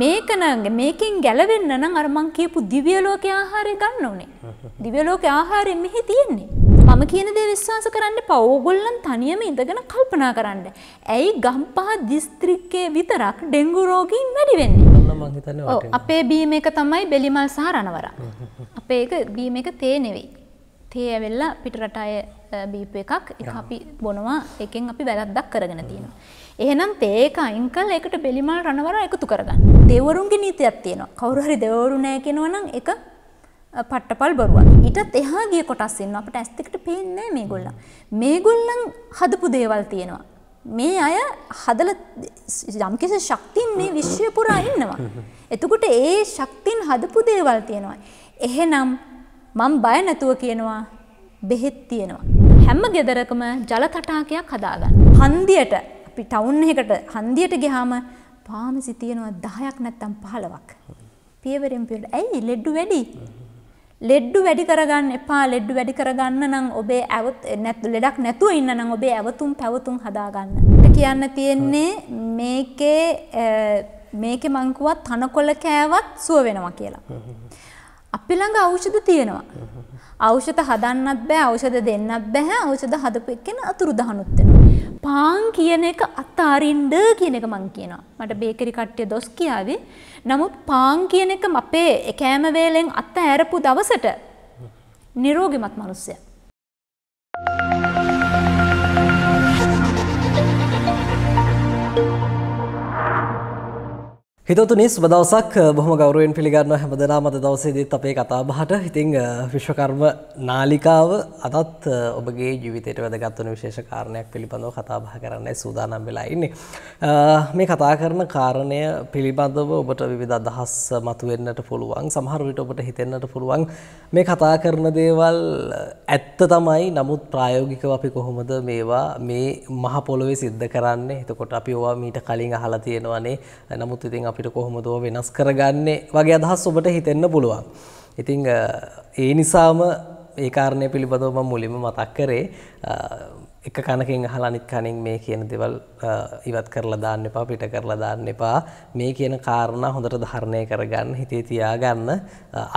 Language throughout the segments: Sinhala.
මේක නම් මේකෙන් ගැලවෙන්න නම් අර මං කියපු දිව්‍ය ලෝකේ ආහාරය ගන්න ඕනේ. දිව්‍ය ලෝකේ ආහාරය මෙහි තියෙන්නේ. මම කියන දේ විශ්වාස කරන්න එපා. ඕගොල්ලන් තනියම ඉඳගෙන කල්පනා කරන්න. ඇයි ගම්පහ දිස්ත්‍රික්කේ විතරක් ඩෙන්ගු රෝගීන් වැඩි වෙන්නේ? අපේ බීම එක තමයි බෙලිමල් සහ රණවර. අපේ එක බීම එක තේ නෙවෙයි. තේ ඇවිල්ලා පිටරට අය බීප එකක් එක අපි බොනවා එකෙන් අපි වැරද්දක් කරගෙන තියෙනවා. එහෙනම් තේක අයින් කළා ඒකට බෙලිමල් රණවර එකතු කරගන්න. දෙවරුන්ගේ නීතියක් තියෙනවා. කවුරු හරි දෙවරු නැහැ කියනවා නම් ඒක පට්ටපල් බොරුවක්. ඊටත් එහා ගිය කොටස් ඉන්නවා. අපිට ඇස් දෙකට පේන්නේ නැහැ මේගොල්ලන්. මේගොල්ලන් හදපු දේවල් තියෙනවා. මේ අය හදල යම්කිසි ශක්තින් මේ විශ්වය පුරා ඉන්නවා. එතකොට ඒ ශක්තින් හදපු දේවල් තියෙනවා. එහෙනම් මම බය නැතුව කියනවා බෙහෙත් තියෙනවා. හැම ගෙදරකම ජල තටාකයක් හදාගන්න. හන්දියට අපි ටවුන් එකට හන්දියට ගියාම පාමසි තියෙනවා 10ක් නැත්තම් 15ක්. පියවරෙන් පියවර. ඇයි ලෙඩු වැඩි? ලෙඩ්ඩු වැඩි කරගන්න එපා ලෙඩ්ඩු වැඩි කරගන්න නම් ඔබේ ඇවත් ලෙඩක් නැතුව ඉන්න නම් ඔබේ ඇවතුම් පැවතුම් හදාගන්න. කියන්න තියෙන්නේ මේකේ මේකේ මංකුවත් තනකොළ කෑවත් සුව වෙනවා කියලා. අපි ළඟ ඖෂධ තියෙනවා. ඖෂධ හදන්නත් බෑ ඖෂධ දෙන්නත් බෑ ඖෂධ හදපු එක්කෙන අතුරුදහනුත් වෙනවා. පාන් කියන එක අතාරින්ඩ කියන එක මං කියනවා. මට බේකරි කට්ටිය දොස් කියාවේ. නමුත් පාන් කියන එක අපේ එකෑම වේලෙන් අත ඇරපු දවසට නිරෝගිමත් මනුස්සය. හිතතුනිස් බදවසක් බොහම ගෞරුවෙන් පිළිගන්න හැමදනා මද දවසේදත් අපේ කතාබහට හිතිං විශ්වකර්ම නාලිකාව අදත් ඔබගේ ජීවිතයට වැදගත්වන විශේෂකාරණයක් පිළිබඳව කතාබහ කරන්න සූදානම් වෙලාඉන්නේ. මේ කතා කරන කාරණය පිළිබඳව ඔබට විවිධ අදහස් මතුවෙන්නට පුළුවන් සමහරවිට ඔබට හිතෙන්න්නට පුළුවන් මේ කතා කරන දේවල් ඇත්ත තමයි නමුත් ප්‍රායෝගිකව අපි කොහොමද මේවා මේ මහපොළොවේ සිද්ධ කරන්න එතකොට අපි ඕවා මීට කලින් අහලා තියෙනවනේ නමුත් ඉතින් අපිට කොහොමදෝ වෙනස් කරගන්නේ වගේ අදහස් ඔබට හිතෙන්න පුළුවන්. ඉතිං ඒ නිසාම ඒ කාරණය පිළිබඳව මම මුලින්ම මතක් කරේ එක කණකින් අහලා අනිත් කණින් මේ කියන දේවල් ඉවත් කරලා දාන්න එපා පිට කරලා දාන්න එපා මේ කියන කාරණා හොඳට ධාරණය කරගන්න හිතේ තියාගන්න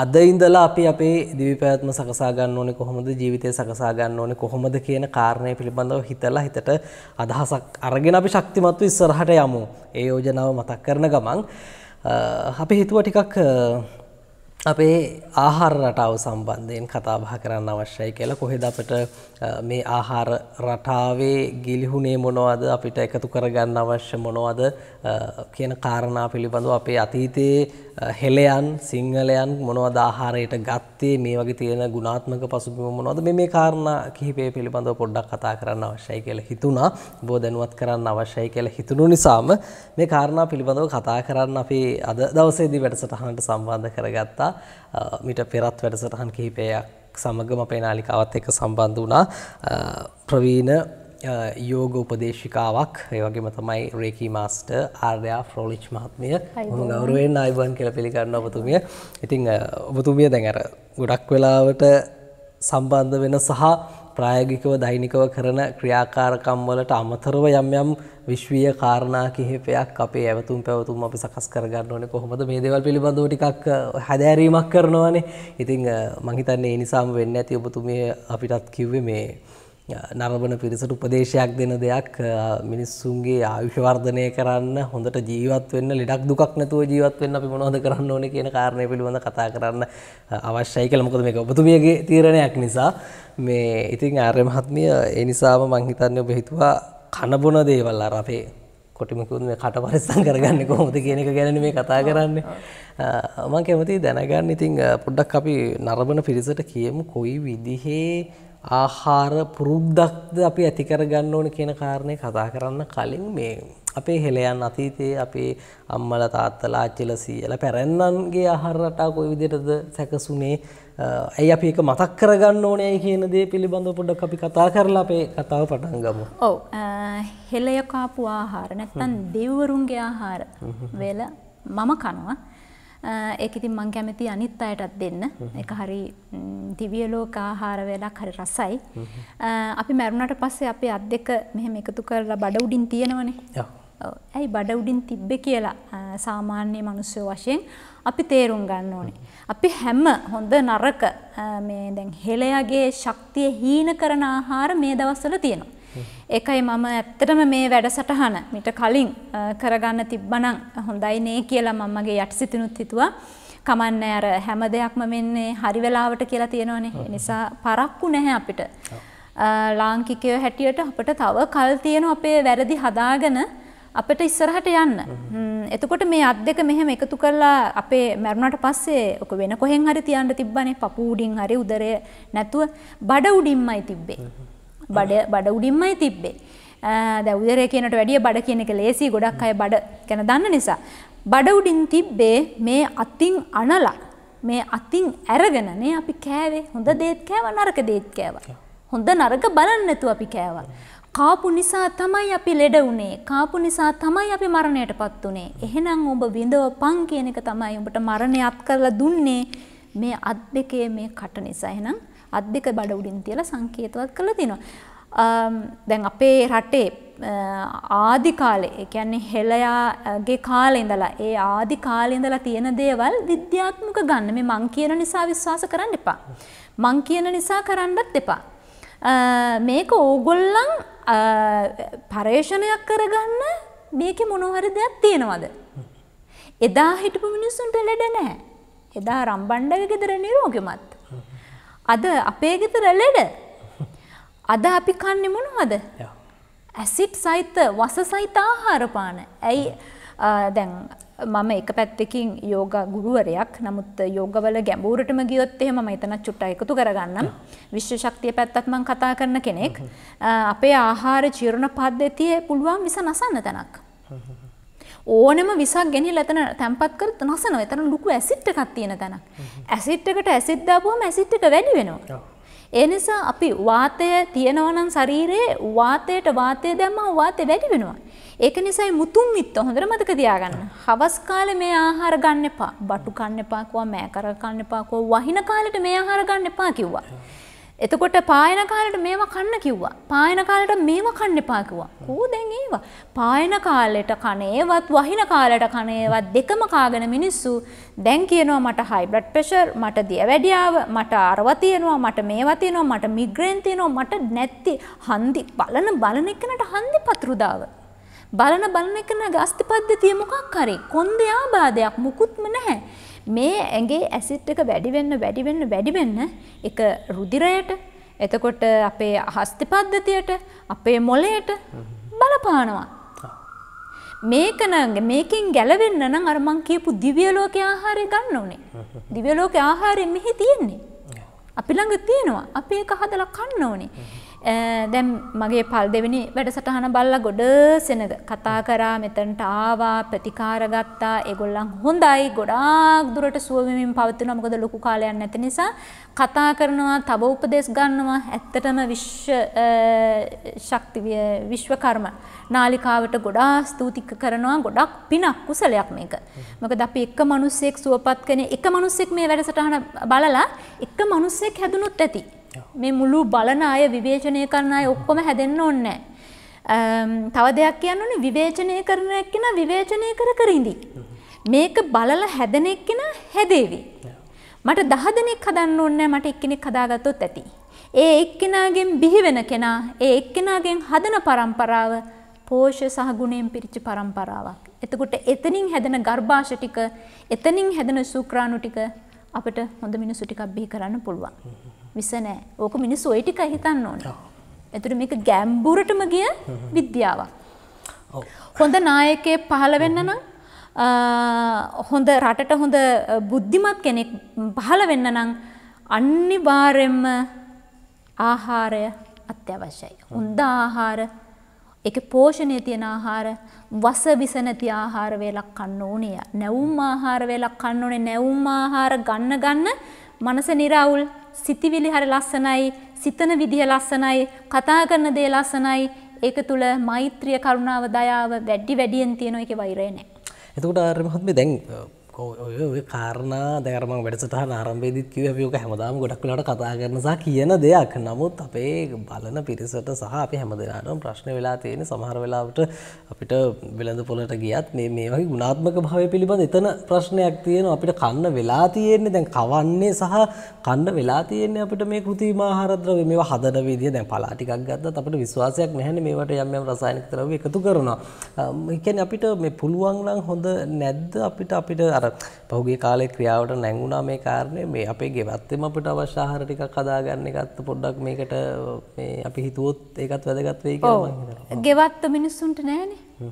අද ඉඳලා අපි අපේ දිවිපැවැත්ම සකසා ගන්න ඕනේ කොහොමද ජීවිතය සකසා ගන්න ඕනේ කොහොමද කියන කාරණය පිළිබඳව හිතලා හිතට අදහසක් අරගෙන අපි ශක්තිමත්ව ඉස්සරහට යමු ඒ යෝජනාව මතක් කරන ගමන් අපි හිතුවා ටිකක් අපේ ආහාර රටාව සම්බන්ධයෙන් කතාබහ කරන්න අවශ්‍යයි කියලා කොහෙද අපට මේ ආහාර රටාවේ ගිලිහුණේ මොනවද අපිට එකතු කරගන්න අවශ්‍ය මොනවද කියන කාරණා පිළිබඳව අපේ අතීතයේ හෙලයන් සිංහලයන් මොනවද ආහාරයට ගත්තේ මේ වගේ තියෙන ගුණාත්මක පසුබිම මොනවද මේ මේ කාරණා කිහිපය පිළිබඳව පොඩ්ඩක් කතා කරන්න අවශ්‍යයි කියලා හිතුණා බෝ දැනුවත් කරන්න අවශ්‍යයි කියලා හිතුණු නිසාම මේ කාරණා පිළිබඳව කතා කරන්න අපි අද දවසේදී වැඩසටහනට සම්බන්ධ කරගත්තා මිට පෙරත් වැඩසටහන් කිහිපයක් සමගම අපේ නාලිකාවත් එක්ක සම්බන්ධ වුණා ප්‍රවීණ යෝග උපදේශිකාවක් ඒ වගේම තමයි රේකී මාස්ටර් ආර්යා ෆ්‍රෝලිච් මහත්මිය මම ගෞරවයෙන් ආයිබන් කියලා පිළිගන්නවා ඔබතුමිය. ඉතින් ඔබතුමිය දැන් අර ගොඩක් වෙලාවට සම්බන්ධ වෙන සහ ප්‍රායෝගිකව දෛනිකව කරන ක්‍රියාකාරකම් වලට අමතරව යම් යම් විශ්වීය කාරණා කිහිපයක් අපේ ඇවතුම් පැවතුම් අපි සකස් කරගන්න ඕනේ කොහොමද මේ දේවල් පිළිබඳව ටිකක් හැදෑරීමක් කරනවානේ. ඉතින් මං හිතන්නේ ඒ නිසාම වෙන්නේ නැති ඔබතුමිය අපිටත් කිව්වේ මේ නරබන පිරිසට උපදේශයක් දෙන දෙයක් මිනිස්සුන්ගේ ආයුෂවර්ධනය කරන්න හොඳට ජීවත් වෙන්න ලෙඩක් දුකක් නැතුව ජීවත් වෙන්න අපි මොනවද කරන්න ඕනේ කියන කාරණය පිළිබඳ කතා කරන්න අවශ්‍යයි කියලා මොකද මේක ඔබතුමියගේ තීරණයක් නිසා මේ ඉතින් ආර්ය මහත්මිය ඒ නිසාම මං හිතන්නේ ඔබ හිතුවා කනබොන දේවල් අර අපේ කොටිමකුත් මේ කට පරිස්සම් කරගන්න කොහොමද කියන එක ගැන මේ කතා කරන්නේ මම කැමති දැනගන්න ඉතින් පොඩ්ඩක් අපි නරඹන පිරිසට කියමු කොයි විදිහේ ආහාර පුරුද්දක්ද අපි ඇතිකර ගන්න ඕන කියන කාරණය කතා කරන්න කලින් මේ අපේ හෙළයන් අතීතයේ අපේ අම්මල තාත්තලා අච්චල සීයල පැරැන්නන්ගේ ආහාර රටා කොයි විදිහටද සැකසුනේ ඇයි අපි ඒක මතක් කරගන්න ඕනේ කියන දේ පිළිබඳව පොඩ්ඩක් අපි කතා කරලා අපේ කතාව පටන් ගමු. ඔව් හෙළය කාපු ආහාර නැත්නම් දෙවිවරුන්ගේ ආහාර වෙල මම කනවා ඒක ඉතින් මං කැමති අනිත් අයටත් දෙන්න එක හරි දිවියලෝක ආහාර වෙලක් හරි රසයි අපි මැරුණට පස්සේ අපේ අත් දෙක මෙහෙම එකතු කරලා බඩ උඩින් තියෙනවනේ ඇයි බඩ උඩින් තිබ්බේ කියලා සාමාන්‍ය මිනිස්සු වශයෙන් අපි තේරුම් ගන්න ඕනේ. අපි හැම හොඳ නරක මේ දැන් හෙළයාගේ ශක්තිය හීන කරන ආහාර මේ දවස්වල තියෙනවා. ඒකයි මම ඇත්තටම මේ වැඩසටහන මිට කලින් කරගන්න තිබ්බනම් හොඳයි නේ කියලා මමගේ යටිසිතනුත් හිතුවා. කමන්නේ අර හැම දෙයක්ම මෙන්නේ හරි වෙලාවට කියලා තියෙනවනේ. නිසා පරක්කු නැහැ අපිට. ලාංකිකයෝ හැටියට අපිට තව කල් තියෙන අපේ වැරදි හදාගෙන අපිට ඉස්සරහට යන්න. එතකොට මේ අත් දෙක මෙහෙම එකතු කරලා අපේ මැරුණට පස්සේ ඔක වෙන කොහෙන් හරි තියන්න තිබ්බනේ. පපු උඩින් හරි උදරය නැතුව බඩ උඩින්මයි තිබ්බේ. බඩ බඩ උඩින්මයි තිබ්බේ. දැවදරේ කියනට වැඩිය බඩ කියන එක ලේසි ගොඩක් අය බඩ ගැන දන්න නිසා. බඩ උඩින් තිබ්බේ මේ අතින් අනලා මේ අතින් ඇරගෙනනේ අපි කෑවේ හොඳ දේත් කෑව නරක දේත් කෑව. හොඳ නරක බලන්න නැතුව අපි කෑවා. කාපු නිසා තමයි අපි ලෙඩ වුණේ කාපු නිසා තමයි අපි මරණයට පත් වුණේ එහෙනම් ඔබ විඳව පං කියන එක තමයි ඔබට මරණය අත් කරලා දුන්නේ මේ අත් දෙකේ මේ කට නිසා එහෙනම් අත් දෙක බඩ උඩින් තියලා සංකේතවත් කරලා තිනවා දැන් අපේ රටේ ආදි කාලේ ඒ කියන්නේ හෙළයාගේ කාලේ ඉඳලා ඒ ආදි කාලේ ඉඳලා තියෙන දේවල් විද්‍යාත්මක ගන්න මේ මං කියන නිසා විශ්වාස කරන්න එපා මං කියන නිසා කරන්නත් එපා මේක ඕගොල්ලන් පර්යේෂණයක් කරගන්න මේක මොනවහරි දෙයක් තියෙනවද එදා හිටපු මිනිස්සුන්ට ලෙඩ නැහැ එදා රම්බණ්ඩගේ ගෙදර නිරෝගිමත් අද අපේ ගෙදර ලෙඩ. අද අපි කන්නේ මොනවද? ඇසිඩ් සහිත වස සහිත ආහාර පාන. ඇයි දැන් මම එක පැත්තකින් යෝග ගුරුවරයක් නමුත් යෝගවල ගැඹුරටම ගියොත් එහෙම මම එතන චුට්ටක් එකතු කරගන්නම් විශ්ව ශක්තිය පැත්තත් මම කතා කරන කෙනෙක් අපේ ආහාර ජීර්ණ පද්ධතියේ පුළුවන් විස නසන්න තැනක් ඕනම විසක් ගෙනහිලා එතන තැම්පත් කරලා නසනවා. එතන ලොකු ඇසිඩ් එකක් තියෙන තැනක්. ඇසිඩ් එකට ඇසිඩ් දාපුවම ඇසිඩ් එක වැඩි වෙනවා. ඒ නිසා අපි වාතය තියෙනවා නම් ශරීරයේ වාතයට වාතය දැම්මම වාතය වැඩි වෙනවා. ඒක නිසායි මුතුන් මිත්ත හොඳට මතක තියාගන්න. හවස් කාලේ මේ ආහාර ගන්න එපා. බටු කන්න එපා කිව්වා, මෑ කර කන්න එපා කිව්වා, වහින කාලේට මේ ආහාර ගන්න එපා කිව්වා. එතකොට පායන කාලෙට මේවා කන්න කිව්වා. පායන කාලෙට මේවා කන්න එපා කිව්වා. කෝ දැන් ඒවා. පායන කාලෙට කණේවත් වහින කාලෙට කණේවත් දෙකම කාගෙන මිනිස්සු දැන් කියනවා මට high blood pressure, මට දියවැඩියාව, මට අරව තියෙනවා, මට මේවා තියෙනවා, මට migraine තියෙනවා, මට නැති හන්දි බලන බලන එකනට හන්දි පතුරුදාව. බලන බලන එකන ගාස්ති පද්ධතිය මොකක් හරි කොන්දේ ආබාධයක් මුකුත්ම නැහැ. මේ ඇගේ ඇසිට් එක වැඩිවෙන්න වැඩිවෙන්න වැඩිවෙන්න එක රුදිරයට එතකොට අපේ හස්ති පද්ධතියට අපේ මොලයට බලපානවා. මේක නංග මේකින් ගැලවෙන්න නම් අරමං කියපු දිවියලෝක ආහාරය ගන්න ඕනේ. දිවියලෝක ආහාරයෙන් මෙහි තියෙන්නේ. අපි ළඟ තියෙනවා අපි ඒක හදලා කන්න ඕනේ. දැන් මගේ පල් දෙවෙනි වැඩසටහන බල්ලා ගොඩ සෙනග කතා කරා මෙතනට ආවා ප්‍රතිකාර ගත්තා ඒගොල්ලන් හොඳයි ගොඩාක් දුරට සුව වෙමින් පවතිනවා මොකද ලොකු කාලයක් නැති නිසා කතා කරනවා තව උපදෙස් ගන්නවා ඇත්තටම විශ්ව ශක්ති විශ්වකර්ම නාලිකාවට ගොඩාක් ස්තුති කරනවා ගොඩක් පිනක් කුසලයක් මේක මොකද අපි එක මිනිස්සෙක් සුවපත් කෙනෙක් එක මිනිස්සෙක් මේ වැඩසටහන බලලා එක මිනිස්සෙක් හැදුනොත් ඇති මේ මුළු බලන අය විවේචනය කරන අය ඔක්කොම හැදෙන්න ඕනේ තව දෙයක් කියන්න ඕනේ විවේචනය කරන එක්කෙනා විවේචනය කර කර ඉඳි. මේක බලලා හැදෙන එක්කෙනා හැදේවි. මට දහ දෙනෙක් හදන්න ඕනේ මට එක්කෙනෙක් හදාගත්තොත් ඇති. ඒ එක්කෙනාගෙන් බිහි වෙන කෙනා ඒ එක්කෙනාගෙන් හදන પરම්පරාව පෝෂ්‍ය සහ ගුණයෙන් පිරිච්ච પરම්පරාවක්. එතකොට එතනින් හැදෙන ගර්භාෂ ටික එතනින් හැදෙන සූක්‍රාණු ටික අපිට හොඳ මිනිසු ටිකක් බිහි කරන්න පුළුවන්. මිස නෑ ඕක මිනිස් ඔය ටික හිතන්න ඕන. එතුට මේක ගැම්බුරටම ගිය විද්‍යාවක්. හොඳ නායකයේ පහළ වෙන්න නම් හොඳ රටට හොඳ බුද්ධිමත් කෙනෙක් පහළ වෙන්න නම් අනිවාර්යෙන්ම ආහාරය අත්‍යවශ්‍යයි. හොඳ ආහාර ඒක පෝෂණය තියෙන ආහාර වස විස නැති ආහාර වේලක් කන්න ඕනේ. නැවුම් ආහාර වේලක් කන්න ඕනේ. නැවුම් ආහාර ගන්න ගන්න මනස निराවුල්. සිතිවිලි හරි ලස්සනයි, සිතන විදිය ලස්සනයි, කතා කරන දේ ලස්සනයි. ඒක තුල මෛත්‍රිය, කරුණාව, දයාව වැඩි වැඩියෙන් තියෙන එකේ වෛරය නැහැ. එතකොට ආර්ය මහත්මේ දැන් ඔය කාරණා දැරම වැඩසටහ ආරම්භේදිත් කිව අපියෝක හැමදාම ගොඩක්ලට කතා කරනසා කියන දෙයක් නමුත් අපේ බලන පිරිසට සහ අපි හැම දෙනාටම ප්‍රශ්න වෙලා තියෙන සමහර වෙලාවට අපිට වෙළඳ පොලට ගියත් මේ මේ වගේ ගුණාත්මක භාවය පිළිබඳ එතන ප්‍රශ්නයක් තියෙන අපිට කන්න වෙලා තියෙන්නේ දැන් කවන්නේ සහ කණ්ඩ වෙලා තියෙන්නේ අපිට මේ කෘතිම ආහාරද්‍රව මේ හදන විදිය දැන් පලා ටිකක් ගත්තත් අපිට විශ්වාසයක් නැහැනේ මේවට යම් යම් රසායනික ද්‍රව්‍ය එකතු කරනවා. ඒ කියන්නේ අපිට මේ පුළුවන් නම් හොඳ නැද්ද අපිට අපිට අර අර පහුගේ කාලේ ක්‍රියාවට නැංගුණා මේ කාරණය මේ අපේ ගෙවත්තෙම අපිට අවශ්‍ය ආහාර ටිකක් හදාගන්න එකත් පොඩ්ඩක් මේකට මේ අපි හිතුවොත් ඒකත් වැදගත් වෙයි කියලා මම හිතනවා. ගෙවත්ත මිනිස්සුන්ට නෑනේ.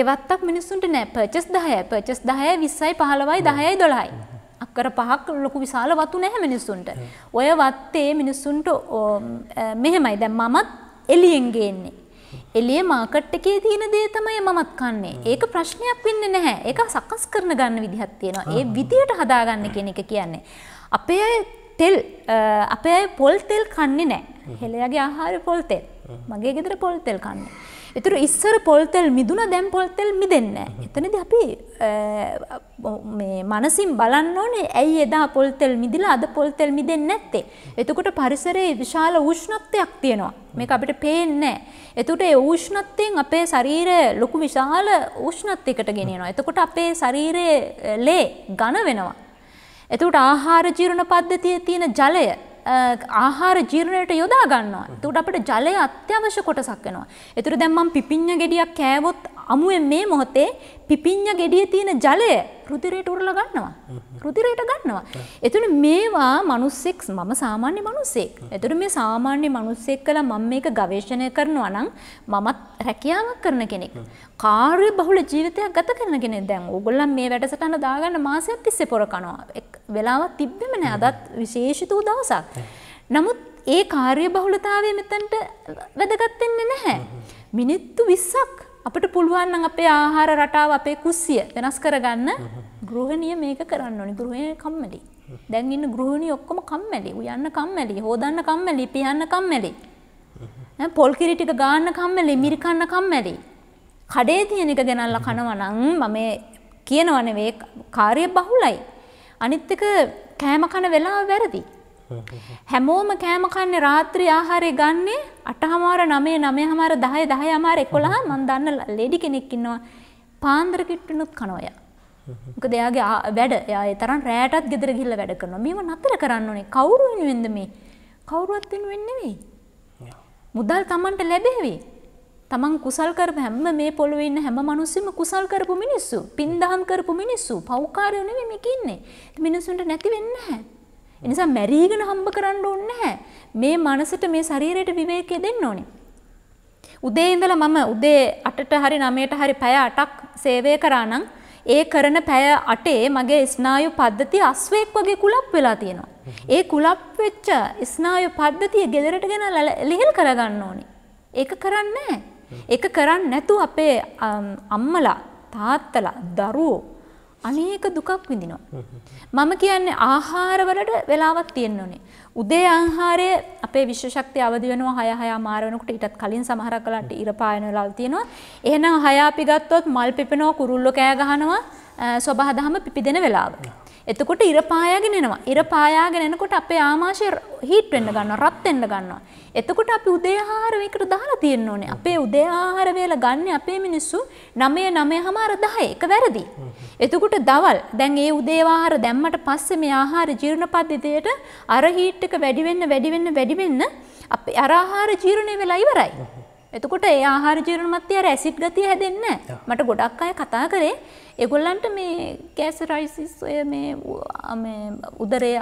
ගෙවත්තක් මිනිස්සුන්ට නෑ පර්චස් 10යි පර්චස් 10යි 20යි 15යි 10යි 12යි. අක්කර පහක් ලොකු විශාල වතු නැහැ මිනිස්සුන්ට. ඔය වත්තේ මිනිස්සුන්ට මෙහෙමයි දැන් මමත් එළියෙන් ගේන්නේ. එළිය මාකට් එකේ තියෙන දේ තමයි මමත් කන්නේ. ඒක ප්‍රශ්නයක් වෙන්නේ නැහැ. ඒක සකස් කරන ගන්න විදිහක් තියෙනවා. ඒ විදියට හදාගන්න කියන එක කියන්නේ. අපේ අය තෙල් අපේ අය පොල් තෙල් කන්නේ නැහැ. හෙළයාගේ ආහාර පොල් තෙල්. මගේ ගෙදර පොල් තෙල් කන්නේ. එතුර ඉස්සර පොල්තෙල් මිදුන දැම් පොල්තෙල් මිදන්න. එතනද අපි මනසින් බලන්න ඕනේ ඇයි එදා පොල්තෙල් මිදිලා අද පොල්තෙල් මිදෙන් නැත්තේ. එතකොට පරිසරයේ විශාල ූෂ්ණත්වයක් තියෙනවා. මේ අපිට පේන්නේ. එතුට ඒ ූෂ්ණත්වයෙන් අපේ ශරීර ලොකු විශාල ූෂ්ණත්යකට ගෙනෙනවා. එතකොට අපේ ශරීරයේ ලේ ගණ වෙනවා. එතුට ආහාර ජීරණ පද්ධතිය තියෙන ජලය ආහාර ජීර්ණයට යොදා ගන්නවා. එතකොට අපිට ජලය අත්‍යවශ්‍ය කොටසක් වෙනවා. ඒතර දැන් මම පිපිඤ්ඤ ගෙඩියක් කෑවොත් අමුවෙන් මේ මොහොතේ පිපිඤ්ඤ gediye තියෙන ජලය රුධිරයට උරලා ගන්නවා. රුධිරයට ගන්නවා. එතන මේවා මිනිස්සෙක් මම සාමාන්‍ය මිනිස්සෙක්. එතන මේ සාමාන්‍ය මිනිස්සෙක් කළා මම මේක ගවේෂණය කරනවා නම් මමත් රැකියාවක් කරන කෙනෙක්. කාර්ය බහුල ජීවිතයක් ගත කරන කෙනෙක්. දැන් ඕගොල්ලන් මේ වැඩසටහන දාගන්න මාසයක් තිස්සේ පොර කනවා. වෙලාවක් තිබ්බෙම නෑ. අදත් විශේෂිත වූ දවසක්. නමුත් ඒ කාර්ය බහුලතාවය මෙතනට වැදගත් වෙන්නේ නැහැ. මිනිත්තු 20ක් අපට පුළුවන් නම් අපේ ආහාර රටාව අපේ කුස්සිය වෙනස් කරගන්න ගෘහණිය මේක කරන්න ඕනේ ගෘහණිය කම්මැලි. දැන් ඉන්න ගෘහණිය ඔක්කොම කම්මැලි. උයන්න කම්මැලි, හොදන්න කම්මැලි, පියන්න කම්මැලි. පොල් කිරි ටික ගන්න කම්මැලි, මිරි කන්න කම්මැලි. කඩේ තියෙන එක ගෙනල්ලා කනවා නම් මම කියනවා නෙවෙයි කාර්ය බහුලයි. අනිත් එක කෑම කන වෙලාව වැරදි. හැමෝම කෑමකන්නේ රාත්‍රී ආහාරය ගන්නේ අටහමාර නමේ නමය හමාර දහය දහය අමාර එකොළහ මන් දන්න ලෙඩි කෙනෙක්කින්නවා පාන්දර කිට්ටනුත් කනෝය. ක දෙයාගේ වැඩ ය තරන් රෑටත් ගෙදර ගිල්ල වැඩ කරන මේම නතර කරන්න ඕනේ කවුරුවෙන් වෙද මේ කවුරුවත්වෙන් වෙන්නවෙයි. මුදල් තමන්ට ලැබේවී. තමන් කුසල් කරපු හැම මේ පොළොවේ ඉන්න හැම මිනිස්සෙම කුසල් කරපු මිනිස්සු, පින් දහම් කරපු මිනිස්සු, පව්කාරයෝ නෙමෙයි මේක ඉන්නේ. මිනිස්සුන්ට නැති වෙන්නේ නැහැ. එනිසා මැරීගෙන හම්බ කරන්න ඕනේ නැහැ. මේ මනසට මේ ශරීරයට විවේකයේ දෙන්න ඕනේ. උදේ ඉඳලා මම උදේ 8ට හරි 9ට හරි පැය 8ක් සේවය කරා නම් ඒ කරන පැය 8 මගේ ස්නායු පද්ධතිය අස්වැක් වගේ කුලප් වෙලා තියෙනවා. ඒ කුලප් වෙච්ච ස්නායු පද්ධතිය ගෙදරට ගෙනල්ලා ලිහිල් කරගන්න ඕනේ. ඒක කරන්නේ ඒක කරන්නේ නැතුව අපේ අම්මලා තාත්තලා දරුවෝ අනේක දුකක් විඳිනවා. මම කියන්නේ ආහාරවලට වෙලාවක් තියෙන්න ඕනේ. උදේ ආහාරය අපේ විශ්ව ශක්තිය අවදි වෙනවා 6 6 මාර වෙනකොට ඊටත් කලින් සමහරක් වෙලාවට ඉර පායන වෙලාවල් තියෙනවා. එහෙනම් 6 අපි ගත්තොත් මල් පිපෙනවා කුරුල්ලෝ කෑ ගහනවා සබහා දහම පිපිදෙන වෙලාව. එතකොට ඉර පායාගෙන එනවා. ඉර පායාගෙන එනකොට අපේ ආමාශය හීට් වෙන්න ගන්නවා, රත් වෙන්න ගන්නවා. එතකොට අපි උදේ ආහාර මේකට දාලා තියෙන්න ඕනේ. අපේ උදේ ආහාර වේල ගන්න අපේ මිනිස්සු 9 9:00 10 එක වැරදි. එතකොට දවල් දැන් ඒ උදේ ආහාර දැම්මට පස්සේ මේ ආහාර ජීර්ණ පද්ධතියට අර හීට් එක වැඩි වෙන්න වැඩි වෙන්න වැඩි වෙන්න අපේ අර ආහාර ජීර්ණය වෙලා ඉවරයි. එතකොට ඒ ආහාර ජීර්ණමත්ය අර ඇසිඩ් ගතිය හැදෙන්න මට ගොඩක් අය කතා කරේ ඒගොල්ලන්ට මේ කෑසරයිසිස් ඔය මේ උදරය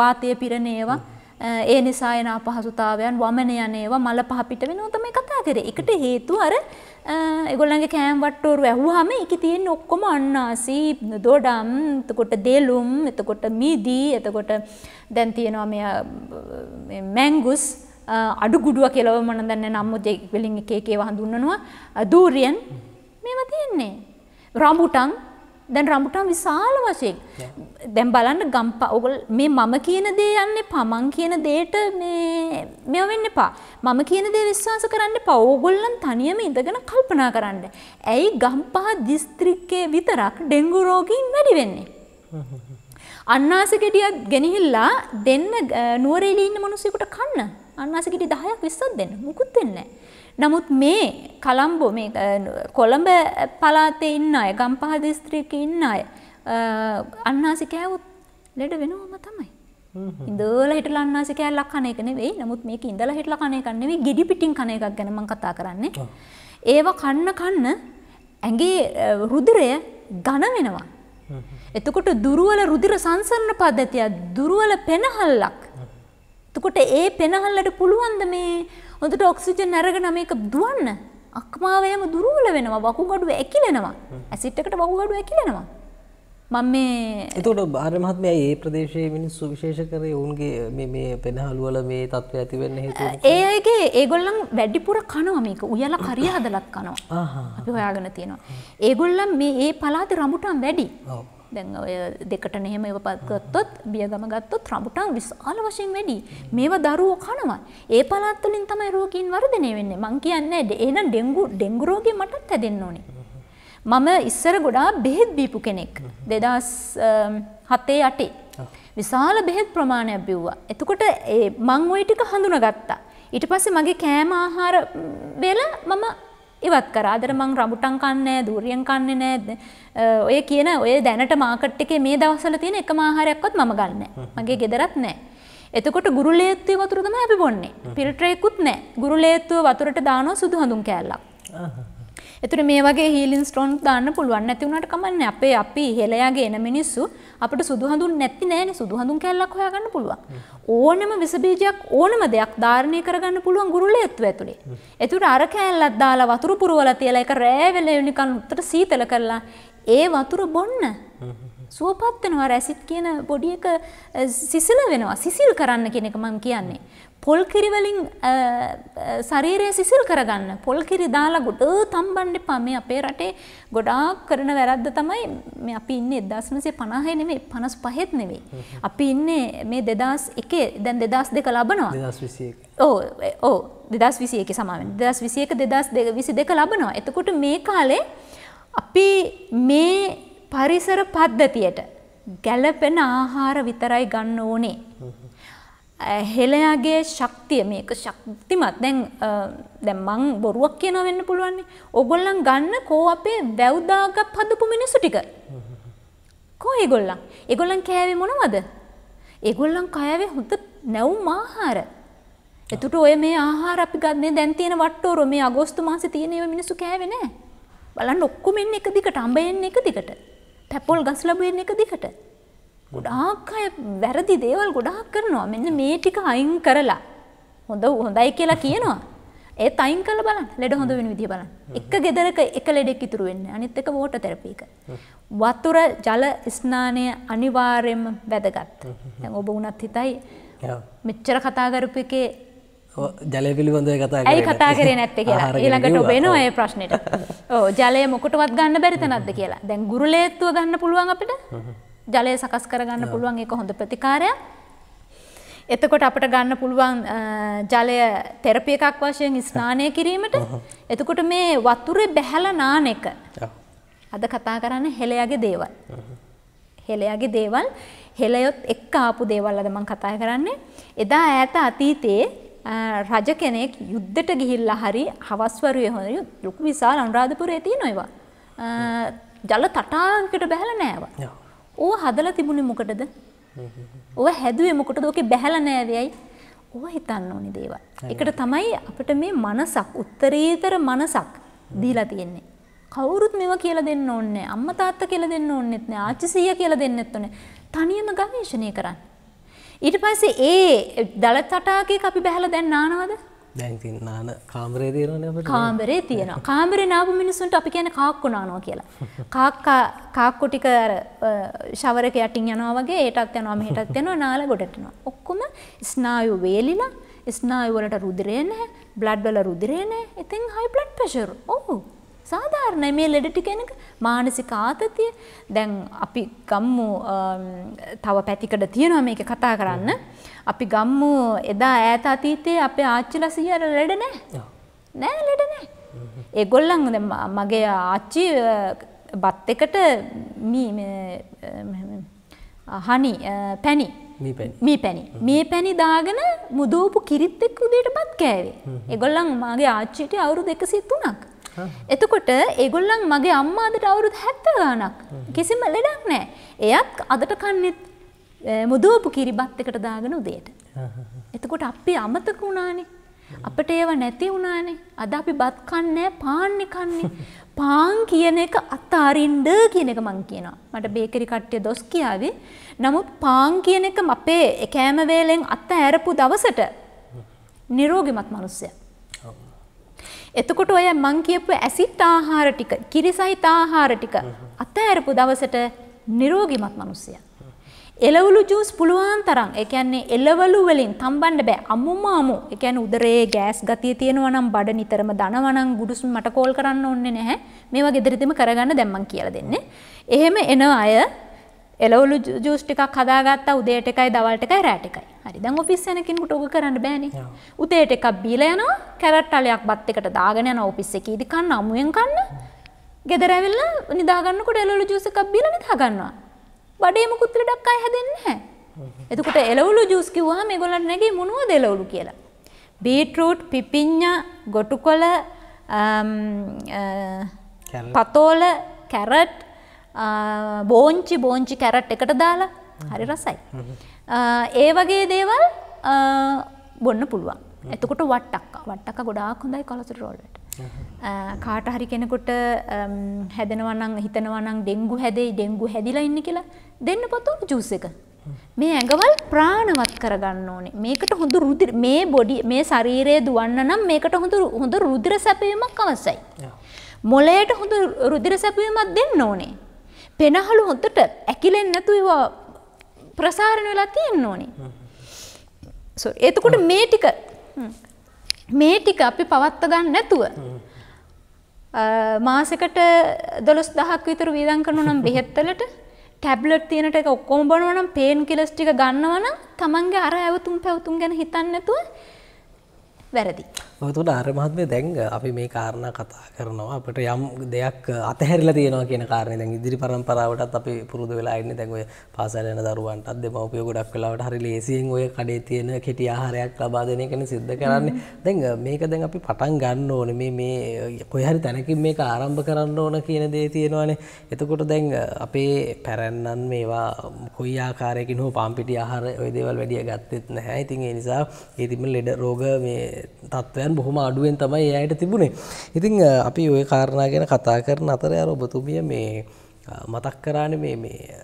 වාතය පිරණ ඒවා ඒ නිසා එන අපහසුතාවයන් වමන යනේවා මල පහපිට වෙනවා තමයි කතා කරේ. ඒකට හේතුව අර ඒගොල්ලන්ගේ කෑම් වට්ටෝරුව ඇහුවාම ඒකේ තියෙන ඔක්කොම අන්නාසි, දොඩම්, එතකොට දෙලුම්, එතකොට මිදි, එතකොට දැන් තියෙනවා මේ මැංගුස් අඩු ගුඩුව කෙලව මන දන්න නම්මුත් වෙලින් එක එකේ හඳුන්වනවා දූරියන් මේවා තියෙන්නේ. රඹුටන් දැන් රඹුටන් විශාල වශයෙන් දැන් බලන්න ගම්ප ඔගොල් මේ මම කියන දේ යන්නේ පමන් කියන දේට මේ මෙව වෙන්න එපා. මම කියන දේ විශ්වාස කරන්න එපා. ඕගොල්ලන් තනියම ඉඳගෙන කල්පනා කරන්න. ඇයි ගම්පහ දිස්ත්‍රික්කයේ විතරක් ඩෙන්ගු රෝගීන් වැඩි වෙන්නේ? අන්නාසි ගෙඩියක් ගෙනහිල්ලා දෙන්න නුවරේලි ඉන්න මිනිස්සුෙකුට කන්න අන්නාසි ගෙඩි 10ක් 20ක් දෙන්න මුකුත් දෙන්නේ නමුත් මේ කලම්බෝ මේ කොළඹ පළාතේ ඉන්න අය ගම්පහ දිස්ත්‍රික්කේ ඉන්න අය අන්නාසි කෑවොත් ලෙඩ වෙනවම තමයි. ඉඳලා හිටලා අන්නාසි කෑල්ලක් කන එක නෙවෙයි. නමුත් මේක ඉඳලා හිටලා කන එකක් නෙවෙයි. ගෙඩි පිටින් කන එකක් ගැන මම කතා කරන්නේ. ඒව කන්න කන්න ඇඟේ රුධිරය ඝන වෙනවා. එතකොට දුරුවල රුධිර සංසරණ පද්ධතිය දුරුවල පෙනහල්ලක්. එතකොට ඒ පෙනහල්ලට පුළුවන්ද මේ හොඳට ඔක්සිජන් අරගෙන මේක දුවන්න? අක්මාවයම දුරුවල වෙනවා වකුගඩුව ඇකිලෙනවා. ඇසිඩ් එකට වකුගඩුව ඇකිලෙනවා. මම මේ එතකොට භාර මහත්මයා ඒ ප්‍රදේශයේ මිනිස්සු විශේෂ කරේ ඔවුන්ගේ මේ මේ පෙනහළු වල මේ තත්ත්වය ඇති වෙන්න හේතුව ඒ අයගේ ඒගොල්ලන් වැඩිපුර කනවා මේක උයලා කරිය හදලත් කනවා අපි හොයාගෙන තියෙනවා ඒගොල්ලන් මේ ඒ පළාතේ රඹුටන් වැඩි දැන් ඔය දෙකට එහෙම පත්ගත්තොත් බියගම ගත්තොත් රඹුටන් විශාල වශයෙන් වැඩි මේවා දරුවෝ කනවා ඒ පළාත් වලින් තමයි රෝගීන් වර්ධනය වෙන්නේ මං කියන්නේ එහෙනම් ඩෙන්ගු ඩෙන්ගු රෝගේ මටත් හැදෙන්න ඕනේ මම ඉස්සර ගොඩා බෙහෙත් බීපු කෙනෙක් දෙදස් හතේ යටේ. විශාල බෙහෙත් ප්‍රමාණයක් බිව්වා. එතකොට මං ඔය ටික හඳුන ගත්තා. ඊට පස්සේ මගේ කෑම ආහාර වෙල මම ඉවත් කරා. අදර මං රඹුටන් කන්නේ නෑ, දූරියන් කන්නේ නෑ. ඔය කියන ඔය දැනට මාකට් එකේ මේ දවස්වල තියෙන එකම ආහාරයක්වත් මම ගන්නෑ. මගේ ගෙදරත් නෑ. එතකොට ගුරුලේත්තුවේ වතුර තමයි අපි බොන්නේ. ෆිල්ටරේකුත් නෑ. ගුරුලේත්තුව වතුරට දානවා සුදු හඳුන් කෑල්ලක්. එතුර මේ වගේ හීලින් ස්ටෝන් දාන්න පුළුවන් නැති වුණාට කමන්නේ අපේ අපි හෙලයාගේ එන මිනිස්සු අපිට සුදු හඳුන් නැති නෑනේ සුදු හඳුන් කැල්ලක් හොයාගන්න පුළුවන් ඕනම විස බීජයක් ඕනම දෙයක් ධාරණය කරගන්න පුළුවන් ගුරුලයත්ව ඇතුලේ එතකොට අර කැල්ලක් දාලා වතුර පුරවලා තියලා ඒක රෑ වෙලෙවනිකන් උත්තර සීතල කරලා ඒ වතුර බොන්න සුවපත් වෙනවා රැසිට් කියන බොඩි එක සිසිල වෙනවා සිසිල් කරන්න කියන එක මම කියන්නේ පොල්කිරිවලින් සරීරය සිසිල් කරගන්න පොල්කිරි දාලා ගොඩ තම්බන්න එපා මේ අපේ රටේ ගොඩාක් කරන වැරද්ද තමයි මේ අපි ඉන්නේ 1950 නෙමෙයි 55ත් නෙමෙයි. අපි ඉන්නේ මේ 2001 දැන් 2002 ලබනවා. 2021. ඔව් ඔව් 2021 සමාවෙන්න. 2021 2022 ලබනවා. එතකොට මේ කාලේ අපි මේ පරිසර පද්ධතියට ගැළපෙන ආහාර විතරයි ගන්න ඕනේ. හෙලයාගේ ශක්තිය මේක ශක්තිමත් දැන් දැන් මං බොරුවක් කියනවා වෙන්න පුළුවන්. ඕගොල්ලන් ගන්න කෝ අපේ වැව්දාගක් හදපු මිනිස්සු ටික. කෝ ඒගොල්ලන්? ඒගොල්ලන් කෑවේ මොනවද? ඒගොල්ලන් කෑවේ හොඳ නැවුම් ආහාර. එතකොට ඔය මේ ආහාර අපි ගන්න දැන් තියෙන වට්ටෝරෝ මේ අගෝස්තු මාසේ තියෙන ඒවා මිනිස්සු කෑවේ නෑ. බලන්න ඔක්කොම එන්නේ එක දිගට අඹ එන්නේ එක දිගට. පැපොල් ගස් ලැබෙන්නේ එක දිගට. ගොඩාක් අය වැරදි දේවල් ගොඩාක් කරනවා. මෙන්න මේ ටික අයින් කරලා හොඳ හොඳයි කියලා කියනවා. ඒත් අයින් කරලා බලන්න. ලෙඩ හොඳ වෙන විදිය බලන්න. එක ගෙදරක එක ලෙඩෙක් ඉතුරු වෙන්නේ. අනිත් එක වෝටර් තෙරපි එක. වතුර ජල ස්නානය අනිවාර්යයෙන්ම වැදගත්. දැන් ඔබ උනත් හිතයි මෙච්චර කතා කරපු එකේ ජලය පිළිබඳව කතා ඇයි කතා කරේ නැත්ත කියලා ඊළඟට ඔබෙනවා ඒ ප්‍රශ්නෙට ඕ ජලය මොකටවත් ගන්න බැරිත නැද්ද කියලා දැන් ගුරුලේත්තුව ගන්න පුළුවන් අපිට ජලය සකස් කරගන්න පුළුවන් එක හොඳ ප්‍රතිකාරයක්. එතකොට අපට ගන්න පුළුවන් ජලය තෙරපිය එකක් වශයෙන් ස්නානය කිරීමට එතකොට මේ වතුරේ බැහැල නාන එක අද කතා කරන්න හෙළයාගේ දේවල්. හෙළයාගේ දේවල් හෙළයොත් එක් ආපු දේවල් අද මං කතා කරන්නේ. එදා ඈත අතීතයේ රජ කෙනෙක් යුද්ධට ගිහිල්ලා හරි හවස්වරුවේ හොඳ ලොකු විශාල අනුරාධපුරයේ තියෙන ඒවා. ජල තටාකයකට බැහැලා නෑවා. ඕ හදලා තිබුණේ මොකටද? ඕව හැදුවේ මොකටද? ඕකේ බැහැලා නෑවේයි. ඕව හිතන්න ඕනි දේවල්. ඒකට තමයි අපිට මේ මනසක් උත්තරීතර මනසක් දීලා තියෙන්නේ. කවුරුත් මෙව කියලා දෙන්න ඕනේ අම්මා තාත්තා කියලා දෙන්න ඕනෙත් නෑ. ආච්චි සීයා කියලා දෙන්නෙත් ඕනේ. තනියම ගවේෂණය කරන්න. ඊට පස්සේ ඒ දළ තටාකයක අපි බැහැලා දැන් නානවද? දැන්තින් නාන කාමරේ තියෙනවනේ කාමරේ තියෙනවා. කාමරේ නාපු මිනිස්සුන්ට අපි කියන්නේ කාක්කු නානවා කියලා. කාක්කා කාක්කු ටික අර shower එක යටින් යනවා වගේ ඒටත් යනවා මෙහෙටත් යනවා නාලා ගොඩට යනවා. ඔක්කොම ස්නායු වේලිලා ස්නායු වලට රුධිරය නැහැ, බ්ලඩ් වල රුධිරය නැහැ. ඉතින් high blood pressure. ඔව්. සාධාරණයි මේ ලෙඩ ටික එනක මානසික ආතතිය දැන් අපි ගම්මු තව පැතිකඩ තියෙනවා මේක කතා කරන්න අපි ගම්මු එදා ඈත අතීතයේ අපේ ආච්චිලා සීයර ලෙඩ නැහැ නෑ ලෙඩ නැහැ ඒගොල්ලන් දැන් මගේ ආච්චි බත් එකට මී හනි පැණි මේ පැණි මේ පැණි දාගෙන මුදූපු කිරිත් එක්ක උදේට බත් කෑවේ. ඒගොල්ලන් මාගේ ආච්චිට අවුරුදු 103ක්. එතකොට ඒගොල්ලන් මගේ අම්මාදට අවුරුදු හැත්ත ගානක් කිසිම ලෙඩක් නෑ. එයත් අදට කන්නෙත් මුදෝපු කිරිබත් එකට දාගෙන උදේට. එතකොට අපි අමතක වුණානේ. අපට ඒව නැති වුණානේ. අද අපි බත් කන්නේ පාන්නේ කන්නේ. පාන් කියන එක අතාරින්ඩ කියන එක මං කියනවා. මට බේකරි කට්ටිය දොස් කියාවේ. නමුත් පාන් කියන එක අපේ කෑම වේලෙන් අත ඇරපු දවසට නිරෝගිමත් මිනිස්සයා එතකොට ඔය මං කියපු ඇසිට් ආහාර ටික, කිරිසහිත ආහාර ටික අතහැරපු දවසට නිරෝගිමත් මිනිස්සයා. එළවලු ජූස් පුළුවන් තරම්, ඒ කියන්නේ එළවලු වලින් තම්බන්න බෑ. අමුම අමු. ඒ කියන්නේ උදරයේ ගෑස් ගතිය තියෙනවා නම් බඩ නිතරම දනවා නම් ගුඩුස් මට කෝල් කරන්න ඕනේ නැහැ. මේවා gederidima කරගන්න දැන් මං කියලා දෙන්නේ. එහෙම එන අය එලවලු ජස් ටිකක් හදාගත්ත උදේට එකයි දවල්ට එකයි රෑට එකයි හරි දැන් ඔෆිස් යනකින්ට ඔක කරන්න බෑනේ උදේට එකක් බීලා යනවා කැරට් අලයක් බත් එකට දාගෙන යනවා ඔෆිස් එකේ ඉදි කන්න අමුයෙන් කන්න ගෙදර ඇවිල්ලා නිදාගන්නකොට එලවලු ජූස් එකක් බීලා නිදාගන්නවා බඩේ මුකුත් ලඩක් අය හැදෙන්නේ නැහැ එතකොට එලවලු ජූස් කිව්වහම මේගොල්ලන්ට නැගේ මොනවද එලවලු කියලා බීට්‍රූට් පිපිඤ්ඤා ගොටුකොළ පතෝල කැරට් බෝංචි බෝංචි කැරට් එකට දාලා හරි රසයි. ඒ වගේ දේවල් බොන්න පුළුවන්. එතකොට වට්ටක් වට්ටක් ගොඩාක් හොඳයි කොලසට රෝල්ලට. කාට හරි කෙනෙකුට හැදෙනවනම් හිතනවනම් ඩෙංගු හැදෙයි ඩෙංගු හැදිලා ඉන්න කියලා දෙන්න පොතෝ ජූස් එක. මේ ඇඟවල් ප්‍රාණවත් කරගන්න ඕනේ. මේකට හොඳ රුධිර මේ බොඩි මේ ශරීරය දුවන්න නම් මේකට හොඳ හොඳ රුධිර සැපයීමක් අවශ්‍යයි. මොළයට හොඳ රුධිර සැපයීමක් දෙන්න ඕනේ. පෙනහළු හොඳට ඇකිලෙන් නැතු ඒවා ප්‍රසාරණ වෙලා තියෙන්න ඕනේ. එතකොට මේ ටික මේ ටික අපි පවත්ව ගන්න නැතුව මාසකට දොළොස් දහක් විතර වීදම් කරනවා නම් බෙහෙත්වලට ටැබ්ලට් තියෙනට එක ඔක්කොම බොනවා නම් පේන් කිලස් ටික ගන්නවා නම් Tamange අර ඇවතුම් පැවතුම් ගැන හිතන්නේ නැතුව වැරදි. ඔහතුට අරමහත්මය දැන්ග අපි මේ කාරණ කතා කරනවා අපට යම් දෙයක් අතහැරල තියෙනවා කියෙන කාරණය දැන් ඉදිරි පරම්පරාවටත් අපි පුරුදු වෙලා ඉන්න දැන්ව පාසලන දරුවන්ට දෙමවපිය ගොඩක් වෙලාවට හරි ලේසියෙන් ඔය කඩේ තියෙන කෙටි ආහාරයක් ලබා දෙනය කන සිද්ධ කරන්නේ දැන් මේක දැන් අපි පටන් ගන්න ඕන මේ මේ කොයහරි තැනකින් මේක ආරම්භ කරන්න ඕන කියන දේ තියෙනවානේ එතකොට දැන් අපේ පැරැන්නන් මේවා කොයි ආකාරයකින් හෝ පාම්පිටි ආහාර ඔයදේවල් වැඩිය ගත්තෙත් නැහැ ඉතින් ඒ නිසා ඒතිම ලෙඩ රෝග මේ තත්ත්ව ආශ්‍රවයන් බොහොම අඩුවෙන් තමයි එයායට තිබුණේ. ඉතින් අපි ඔය කාරණා ගැන කතා කරන අතර අර ඔබතුමිය මේ මතක් කරානේ මේ මේ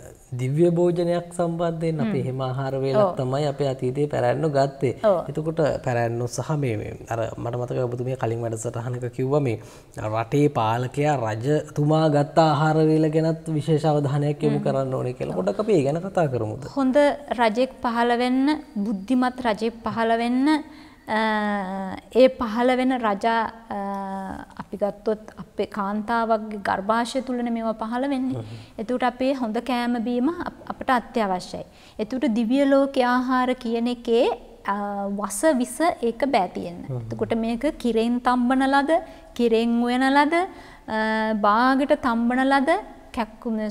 දිව්‍ය භෝජනයක් සම්බන්ධයෙන් අපි එහෙම ආහාර වේලක් තමයි අපේ අතීතයේ පැරැන්න ගත්තේ. එතකොට පැරැන්න සහ මේ අර මට මතකයි ඔබතුමිය කලින් වැඩසටහනක කිව්වා මේ රටේ පාලකයා රජතුමා ගත්ත ආහාර වේල ගැනත් විශේෂ අවධානයක් යොමු කරන්න ඕනේ කියලා. පොඩ්ඩක් අපි ඒ ගැන කතා කරමුද? හොඳ රජෙක් පහළ වෙන්න, බුද්ධිමත් රජෙක් පහළ වෙන්න ඒ පහළ වෙන රජා අපි ගත්තොත් අපේ කාන්තාවක්ගේ ගර්භාෂය තුලන මේවා පහළ වෙන්නේ. එතකොට අපේ හොඳ කෑම බීම අපට අත්‍යවශ්‍යයි. එතකොට දිව්‍ය ලෝකයේ ආහාර කියන එකේ වස විස ඒක බෑ තියෙන්න. එතකොට මේක කිරෙන් තම්බන ලද, කිරෙන් වෙන ලද, බාගෙට තම්බන ලද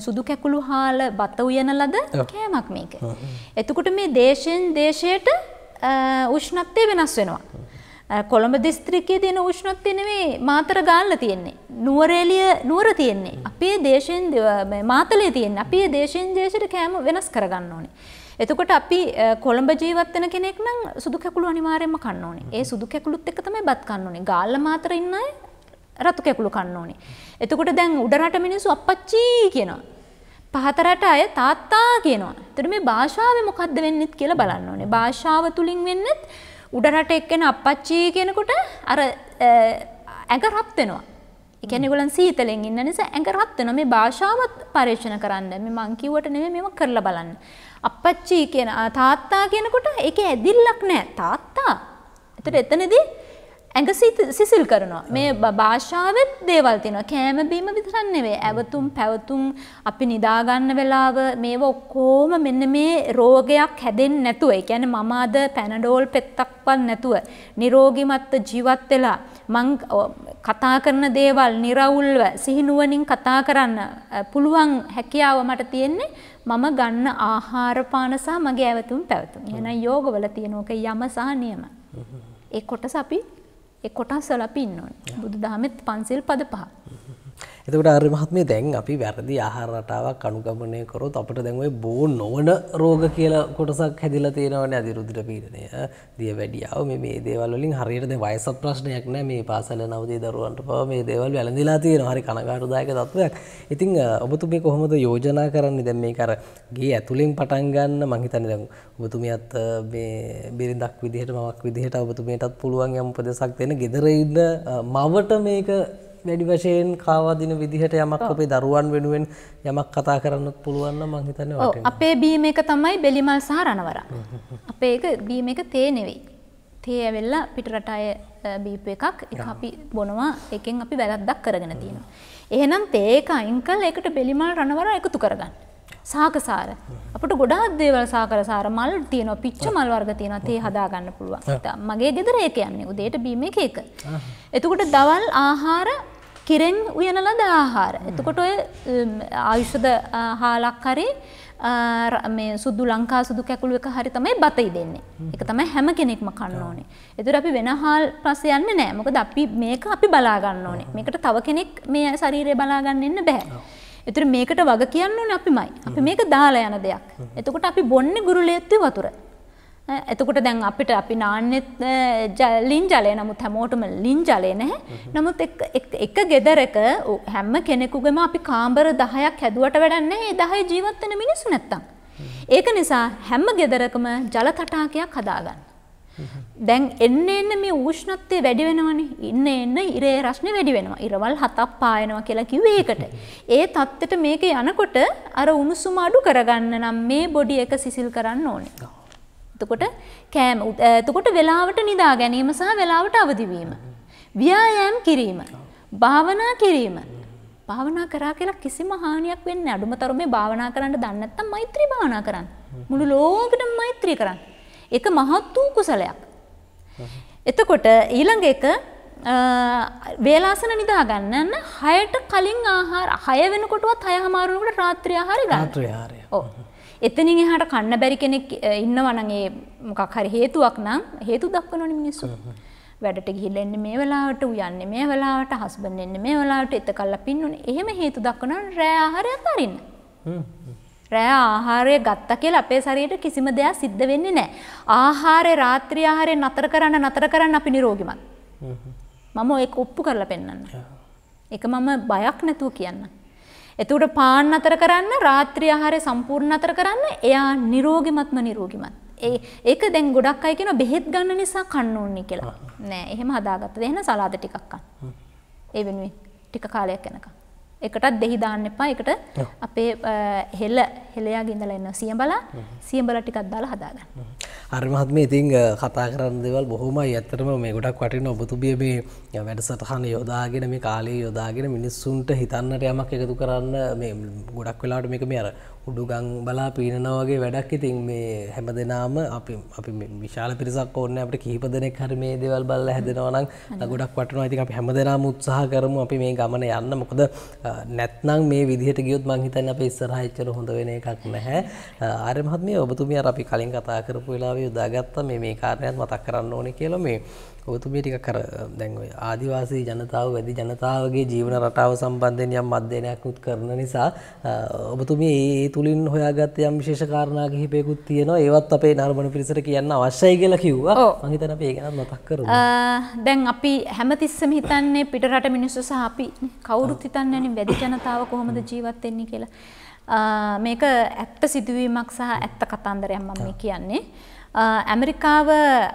සුදු කැකුළු හාල බත උයන ලද කෑමක් මේක. එතකොට මේ දේශයෙන් දේශයට උෂ්ණත්වය වෙනස් වෙනවා. කොළඹ දිස්ත්‍රික්කයේ තියෙන උෂ්ණත්වය නෙමෙයි මාතර ගාල්ල තියෙන්නේ. නුවරඑළිය නුවර තියෙන්නේ. අපේ දේශෙන් මාතලේ තියෙන්නේ. අපේ දේශෙන් දේශයට කෑම වෙනස් කරගන්න ඕනේ. එතකොට අපි කොළඹ ජීවත් වෙන කෙනෙක් නම් සුදු කැකුළු අනිවාර්යයෙන්ම කන්න ඕනේ. ඒ සුදු කැකුළුත් එක්ක තමයි බත් කන්න ඕනේ. ගාල්ල මාතර ඉන්න අය රතු කැකුළු කන්න ඕනේ. එතකොට දැන් උඩරට මිනිස්සු අපච්චි කියනවා. පහතරට අය තාත්තා කියනවා. එතකොට මේ භාෂාවේ මොකද්ද වෙන්නේත් කියලා බලන්න ඕනේ. භාෂාව තුලින් වෙන්නේත් උඩරට එක්කෙන අපච්චි කියනකොට අර ඇඟ රත් වෙනවා. ඒ කියන්නේ ඒගොල්ලන් සීතලෙන් ඉන්න නිසා ඇඟ රත් වෙනවා. මේ භාෂාවත් පරීක්ෂණ කරන්න. මේ මං කිව්වට නෙමෙයි මේවා කරලා බලන්න. අපච්චි කියන තාත්තා කියනකොට ඒකේ ඇදිල්ලක් නැහැ. තාත්තා. එතකොට එතනදී ඇඟ සිසිල් කරනවා. මේ භාෂාවත් දේවල් තියෙනවා. කෑම බීම විතරක් නෙවෙයි. ඇවතුම් පැවතුම් අපි නිදාගන්න වෙලාව මේව ඔක්කොම මෙන්න මේ රෝගයක් හැදෙන්නේ නැතුව. ඒ කියන්නේ මම අද පැනඩෝල් පෙත්තක්වත් නැතුව නිරෝගිමත් ජීවත් වෙලා මං කතා කරන දේවල් निराවුල්ව සිහිනුවණින් කතා කරන්න පුළුවන් හැකියාව මට තියෙන්නේ මම ගන්න ආහාර පාන සහ මගේ ඇවතුම් පැවතුම්. එහෙනම් යෝගවල තියෙන ඕක යම සහ නියම. ඒ කොටස අපි කොටස් සලපින්න ඕන බුදු දහමෙත් පන්සිල් පද පහ එතකට අරිමහත්මේ දැන් අපි වැරදි ආහාරටාවක් අනුගමනය කරොත් අපට දැන්වේ බෝ නොවන රෝග කියලා කොටසක් හැදිල තියෙනවන අධිරුදුර පීරණය දිය වැඩියාව මේ දේවල්ලින් හරියට වයසත් ප්‍රශ්නයක් නෑ මේ පාසල නවදේ දරුවන්ට පව මේ දේවල් වැලඳලා තියෙන හරි කනගාටුදායක තත්වයක් ඉතිං ඔබතුමේ කොහොමද යෝජනා කරන්නේ දැන් මේ කරගේ ඇතුළින් පටන්ගන්න මහිතනි දැන් ඔබතුමියත් මේ බිරිදක් විදිහට මක් විදිහට ඔබතුමයටත් පුළුවන් යම්පදසක් දෙෙන ගෙදරඉන්න මවට මේක වැඩි වශයෙන් කාවාදින විදිහට යමක් අපේ දරුවන් වෙනුවෙන් යමක් කතා කරන්නත් පුළුවන්න මංහිතන්න වට අපේ බීම එක තමයි බෙලිමල් සහ රණවර අපේ එක බීම එක තේ නෙවෙයි තේ ඇවෙල්ල පිටරට අය බීප එකක් එක අපි බොනවා එකෙන් අපි වැරද්දක් කරගෙන තියෙනවා එහෙනම් තේක අයිංකල් එකට බෙලිමල් රණවර එකතු කරගන්න සාකසාර අපට ගොඩාක් දේවල් සාකර සාර මල් තියනවා පිච්ච මල් වර්ග තියෙනවා තේ හදාගන්න පුළුවන් මගේ ගෙදර ඒක යන්නේ උදේට බීම එක එක එතකොට දවල් ආහාර කිරෙන් උයන ලද ආහාර එතකොට ඔය ආයුෂද හාලක් කරේ මේ සුදු ලංකා සුදු කැකුළු එක හරි තමයි බතයි දෙන්නේ. ඒක තමයි හැම කෙනෙක්ම කන්න ඕනේ. ඒතර අපි වෙන හාල් පස්සේ යන්නේ නැහැ. මොකද අපි මේක අපි බලා ගන්න ඕනේ. මේකට තව කෙනෙක් මේ ශරීරය බලා ගන්න ඉන්න බෑ. එතුර මේකට වග කියන්න ඕන අපිමයි අපි මේක දාලා යන දෙයක්. එතකොට අපි බොන්න ගුරුල ඇත්ති වතුර. එතකොට දැන් අපිට අපි නාන්‍යෙත් ලින් ජලය නමුත් හැමෝටම ලින් ජලය නැහැ නමුත් එක ගෙදරක හැම්ම කෙනෙකුගම අපි කාම්බර දහයක් හැදුවට වැඩන්නේ ඒ දහය ජීවත්වන මිනිසු නැත්තම්. ඒක නිසා හැම්ම ගෙදරකම ජල තටාකයක් හදාගන්න. දැන් එන්න එන්න මේ ඌෂ්ණත්වය වැඩි වෙනවනේ. ඉන්න එන්න ඉරේ රස්නේ වැඩි වෙනවා. ඉරවල් හතක් පායනවා කියලා කිව්වේ ඒකට. ඒ தත්තෙට මේක යනකොට අර උණුසුම අඩු කරගන්න නම් මේ බොඩි එක සිසිල් කරන්න ඕනේ. එතකොට කෑම එතකොට වෙලාවට නිදා ගැනීම සහ වෙලාවට අවදි වීම. ව්‍යායාම් කිරීම. භාවනා කිරීම. භාවනා කරා කියලා කිසිම හානියක් වෙන්නේ අඩුම තරමේ භාවනා කරන්න දන්නේ නැත්නම් මෛත්‍රී භාවනා කරන්න. මුළු ලෝකෙටම මෛත්‍රී කරන්න. එක මහත් වූ කුසලයක්. එතකොට ඊළඟ එක වේලාසන නිදාගන්නන්න හයට කලින් ආහාර හය වෙනකොටුවත් හය හමාරුණකට රාත්‍රියහාරි ගාත්‍රයාරය එතනින් එහට කන්න බැරි කෙනෙක් ඉන්න වනගේ මොකක් හරි හේතුවක් නම් හේතු දක්වනොනි මිනිස්සු. වැඩට ගිහිල්ල එන්න මේ වෙලාවට උයන්නේ මේ වෙලාවට හස්බන් එන්න මේ වෙලාවට එත කල්ලා පින්නුනේ. එහෙම හේතු දක්වනන් රෑ ආහාරය අතරින්න. හ්ම්. රෑ ආහාරය ගත්තා කියලා අපේ ශරීරයට කිසිම දෙයක් සිද්ධ වෙන්නේ නැහැ. ආහාරය රාත්‍රී ආහාරය නතර කරන්න නතර කරන්න අපි නිරෝගිමත්. මම ඒක ඔප්පු කරලා පෙන්නන්න. ඒක මම බයක් නැතුව කියන්න. එතකොට පාන් නතර කරන්න රාත්‍රී ආහාරය සම්පූර්ණ නතර කරන්න එයා නිරෝගිමත්ම නිරෝගිමත්. ඒ ඒක දැන් ගොඩක් අය කියනවා බෙහෙත් ගන්න නිසා කන්න ඕනේ කියලා. නෑ එහෙම හදාගත්තද එහෙනම් සලාද ටිකක් කන්න. ඒ වෙනුවෙන් ටික කාලයක් යනකම්. එකටත් දෙහි දාන්න එපා එකට අපේ හෙල්ල හෙළයා ගිඳල එන්න සියඹලා සියඹල ටිකක් දාලා හදාගන්න. අරිමහත්ම ඉතිං කතා කරන්න දෙවල් බොහොමයි ඇත්තරම මේ ගොඩක් වටින ඔබතුබිය මේ වැඩසටහන යොදාගෙන මේ කාලේ යොදාගෙන මිනිස්සුන්ට හිතන්නට යමක් එකතු කරන්න ගොඩක් වෙලාට මේක මේ අර උඩුගං බලා පීනනා වගේ වැඩක් ඉතින් මේ හැම දෙනාම අපි අපි විශාල පිරිසක් ඕන්න අපට කිහිප දෙනෙක් හරි මේ දේවල් බල්ලා හැදෙනවා නම් ගොඩක් වටිනවා. ඉතින් අපි හැම දෙනාම උත්සාහ කරමු අපි මේ ගමන යන්න. මොකද නැත්නම් මේ විදිහට ගියොත් මං හිතන්නේ අපේ ඉස්සරහා එච්චර හොඳ වෙන එකක් නැහැ. ආර්ය මහත්මිය ඔබතුමිය අර අපි කලින් කතා කරපු වෙලාවේ යොදාගත්ත මේ මේ කාරණයක් මතක් කරන්න ඕනේ කියලා මේ ඔබතුමිය ටික කර දැන් ඔය ආදිවාසී ජනතාව වැඩි ජනතාවගේ ජීවන රටාව සම්බන්ධයෙන් යම් අධ්‍යයනයක් උත් කරන නිසා ඔබතුමිය ඒ තුළින් හොයාගත් යම් විශේෂ කාරණා කිහිපයකුත් තියෙනවා ඒවත් අපේ නර්මණ පිරිසට කියන්න අවශ්‍යයි කියලා කිව්වා මහිතන අප ඒ ගැන මතක් කරමු දැන් අපි හැමතිස්සම හිතන්නේ පිටරට මිනිස්සු සහ අපි කවුරුත් හිතන්නේ වැඩි ජනතාව කොහොමද ජීවත් වෙන්නේ කියලා මේක ඇත්ත සිදුවීමක් සහ ඇත්ත කතන්දරයක් මම මේ කියන්නේ ඇමරිකාව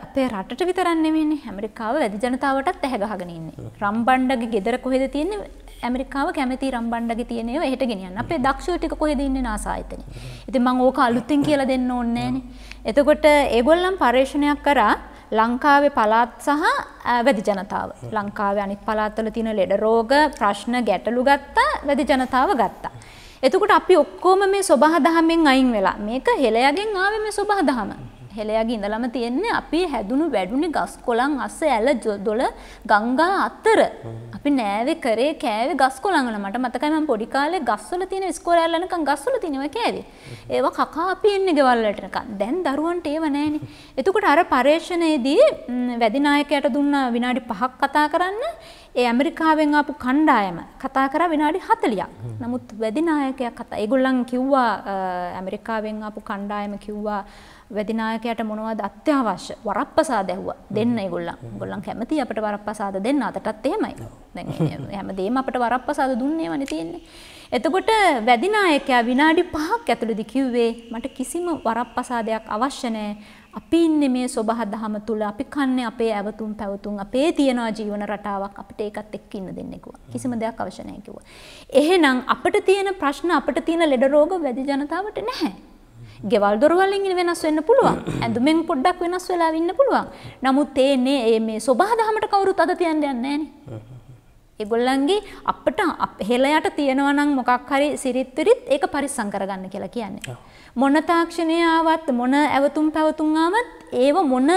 අපේ රටට විතරන්නේ මෙන්නේ ඇමරිකාව වැදි ජනතාවටත් ඇහැගහගෙන ඉන්නේ රම්බණ්ඩගේ ගෙදර කොහෙද තියෙන්නේ ඇමරිකාව කැමති රම්බණ්ඩග තියනව හට ගෙනන්න අපේ දක්ෂෝටික කොහෙදන්න නාසාහිතන. ඉති මං ඕක අලුත්තින් කියල දෙන්න ඕන්නෑන. එතකොට ඒගොල්ලම් පර්ේෂණයක් කරා ලංකාවේ පලාත් සහ වැදි ජනතාව ලංකාව අනිත් පලාත්වල තින ලෙඩ රෝග ප්‍රශ්න ගැටලු ගත්තා වැදි ජනතාව ගත්තා. එතකට අපි ඔක්කෝම මේ සොබහ දහමෙන් අයින් වෙලා මේක හෙළයගෙන් ආව මේ සොබහ දහම. හෙළයගේ ඉඳලම තියෙන්නේ අපි හැදුණු වැඩුණි ගස් කොළන් අස්ස ඇල දොළ ගංගා අත්තර. අපි නෑවෙ කරේ කෑවේ ගස් කොළන්වල මට මතකයි මම පොඩි කාලේ ගස්වල තියෙන ඉස්කෝලේ යනකම් ගස්වල තියෙනවා කෑවේ. ඒවා කකා අපි එන්නේ ගෙවල් වලට නිකන්. දැන් දරුවන්ට ඒව නෑනේ. එතකොට අර පරේක්ෂණයේදී වැඩි නායකයට දුන්න විනාඩි 5ක් කතා කරන්න ඒ ඇමරිකාවෙන් ආපු කණ්ඩායම කතා කරා විනාඩි 40ක්. නමුත් වැඩි නායකයා කතා ඒගොල්ලන් කිව්වා ඇමරිකාවෙන් ආපු කණ්ඩායම කිව්වා වැදිනායකයට මොනවද අත්‍යවශ්‍ය වරප්පසා දැව්ව දෙන්න ගොල්ලන් ගොල්ලන් කැමති අපට වරප්පසාද දෙන්න අතටත් ඒමයි හැම දේම අපට වරප්පසාද දුන්නේ වනි තියෙන්නේ. එතකොට වැදිනායකයා විනාඩි පහක් ඇතුළදි කිව්වේ මට කිසිම වරප්පසාදයක් අවශ්‍ය නැහැ. අපි ඉන්නේ මේ සබහ දහම තුල අපි කන්නේ අපේ ඇවතුම් පැවතුම් අපේ තියන ජීවන රටාවක් අපිට ඒකත් එක්ක ඉන්න දෙන්නේ කිව්වා. කිසිම දෙයක් අවශ්‍ය නැහැ කිව්වා. එහෙනම් අපිට තියෙන ප්‍රශ්න අපිට තියෙන ලෙඩ රෝග වැදි ජනතාවට නැහැ. ගෙවල් දොරවලින් වෙනස් වෙන්න පුළුවන් ඇඳුමෙන් පොඩ්ඩක් වෙනස් වෙලා ඉන්න පුළුවන් නමුත් ඒන්නේ ඒ මේ ස්වභාදහමට කවුරුත් අද තියන්න යන්නේ නැහැ ඒගොල්ලන්ගේ අපට හෙලයට තියෙනවා නම් මොකක් හරි සිරිත් විරිත් ඒක පරිස්සම් කරගන්න කියලා කියන්නේ මොන තාක්ෂණය ආවත් මොන ඇවතුම් පැවතුම් ආවත් ඒව මොන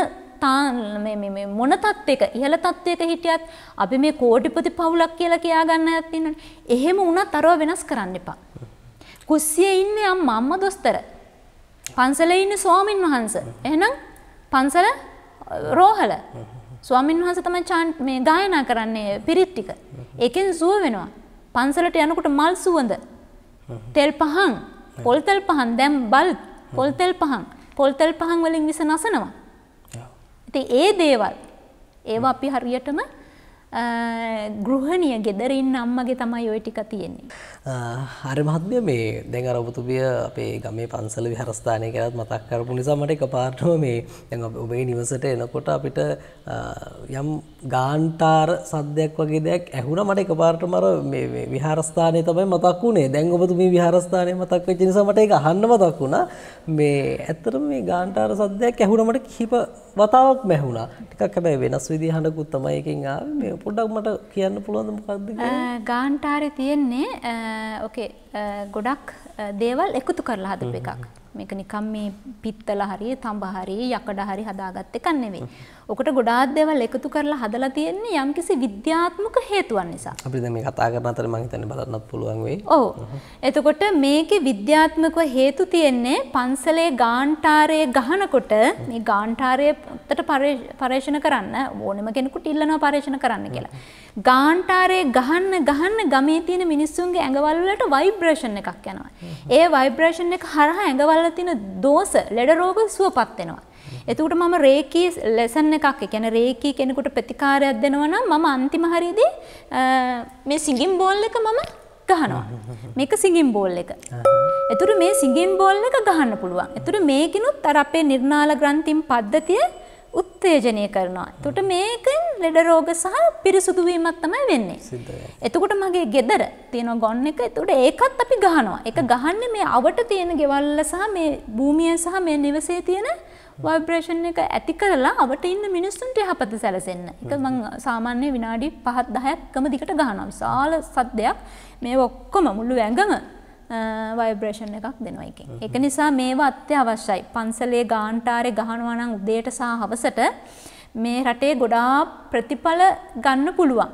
මොන තත්වයක ඉහළ තත්වයක හිටියත් අපි මේ කෝටිපති පවුලක් කියලා කියාගන්න ඇත්තින්නට එහෙම වුණත් අරව වෙනස් කරන්න එපා. කුස්සිය ඉන්නේ අම්මා අම්මා දොස්තර පන්සලේ ඉන්න ස්වාමින් වහන්සේ. එහෙනම් පන්සල රෝහල. ස්වාමින් වහන්සේ තමයි චාන් මේ ගායනා කරන්නේ පිරිත් ටික. ඒකෙන් සුව වෙනවා. පන්සලට යනකොට මල් සුවඳ. තෙල් පහන්, පොල් තෙල් පහන් දැන් බල් පොල් තෙල් පහන්. පොල් තෙල් පහන් වලින් විස නසනවා. ඉතින් ඒ දේවල් ඒවා අපි හරියටම ගෘහණිය ගෙදරින් අම්මගේ තමයි ඔය ටික තියෙන්නේ. හරි මහත්මිය මේ දැන් අර ඔබතුමිය අපේ ගමේ පන්සල විහාරස්ථානය ගැනත් මතක් කරපු නිසා මට එකපාරටම මේ දැන් ඔබේ නිවසට එනකොට අපිට යම් ගාන්ටාර සද්‍යයක් වගේ දෙයක් ඇහුණ මට එක පාට මර විහාරස්ථානය තමයි මතක් වුණේ දැන් ඔබතු මේ විහාරස්ථානය මතක් වෙච්ච නිසා මට ඒක අහන්න මතක් වුණා මේ ඇත්තටම මේ ගාන්ටාර සද්‍යයක් ඇහුණ මට කිහිප වතාවක් මැහුණා ටිකක් හැබැයි වෙනස් විදිහ හඬකුත් තමයි එකෙන් ආවේ මේ පොඩ්ඩක් මට කියන්න පුළුවන්ද මොකක්ද ගාන්ටාරේ තියෙන්නේ ඕකේ ගොඩක් දේවල් එකතු කරලා හදපු එකක් මේක නිකම් මේ පිත්තල හරි තඹ හරි යකඩ හරි හදාගත් එකක් නෙවෙයි ඔකට ගොඩාක් දේවල් එකතු කරලා හදලා තියෙන්නේ යම්කිසි විද්‍යාත්මක හේතුවක් නිසා. අපි දැන් මේ කතා කරන අතර මම හිතන්නේ බලන්නත් පුළුවන් වෙයි. ඔව්. එතකොට මේකේ විද්‍යාත්මකව හේතු තියෙන්නේ පන්සලේ ගාන්ටාරයේ ගහනකොට මේ ගාන්ටාරයේට පරේෂණ කරන්න ඕනෙම කෙනෙකුට ඉල්ලනවා පරේෂණ කරන්න කියලා. ගාන්ටාරයේ ගහන්න ගහන්න ගමේ තියෙන මිනිස්සුන්ගේ ඇඟවල් වලට වයිබ්‍රේෂන් එකක් යනවා. ඒ වයිබ්‍රේෂන් එක හරහා ඇඟවල් තියෙන දෝෂ ලෙඩ රෝග සුවපත් වෙනවා. එතකොට මම රේකී ලෙසන් එකක් ඒ කියන්නේ රේකී කෙනෙකුට ප්‍රතිකාරයක් දෙනවා නම් මම අන්තිම හරියේදී මේ සිඟින් බෝල් එක මම ගහනවා. මේක සිඟින් බෝල් එක. එතකොට මේ සිඟින් බෝල් එක ගහන්න පුළුවන්. එතකොට මේකිනුත් අර අපේ නිර්නාල ග්‍රන්ථින් පද්ධතිය උත්තේජනය කරනවා. එතකොට මේකෙන් ලෙඩ රෝග සහ පිරිසුදු වීමක් තමයි වෙන්නේ. එතකොට මගේ ගෙදර තියෙන ගොන් එක එතකොට ඒකත් අපි ගහනවා. ඒක ගහන්නේ මේ අවට තියෙන ගෙවල්ල සහ මේ භූමිය සහ මේ නිවසේ තියෙන වයිබ්‍රේෂන් එක ඇති කරලා අවට ඉන්න මිනිස්සුන්ට යහපත සැලසෙන්න. එක මං සාමාන්‍ය විනාඩි පහත් දහයක්කම දිකට ගහනවා. විශාල සද්දයක් මේ ඔක්කොම මුළු ඇඟම වයිබ්‍රේෂන් එකක් දෙනවා එකෙන්. ඒක නිසා මේවා අත්‍යවශ්‍යයි. පන්සලේ ගාන්ටාරේ ගහනවා නම් උදේට සහ හවසට මේ රටේ ගොඩාක් ප්‍රතිඵල ගන්න පුළුවන්.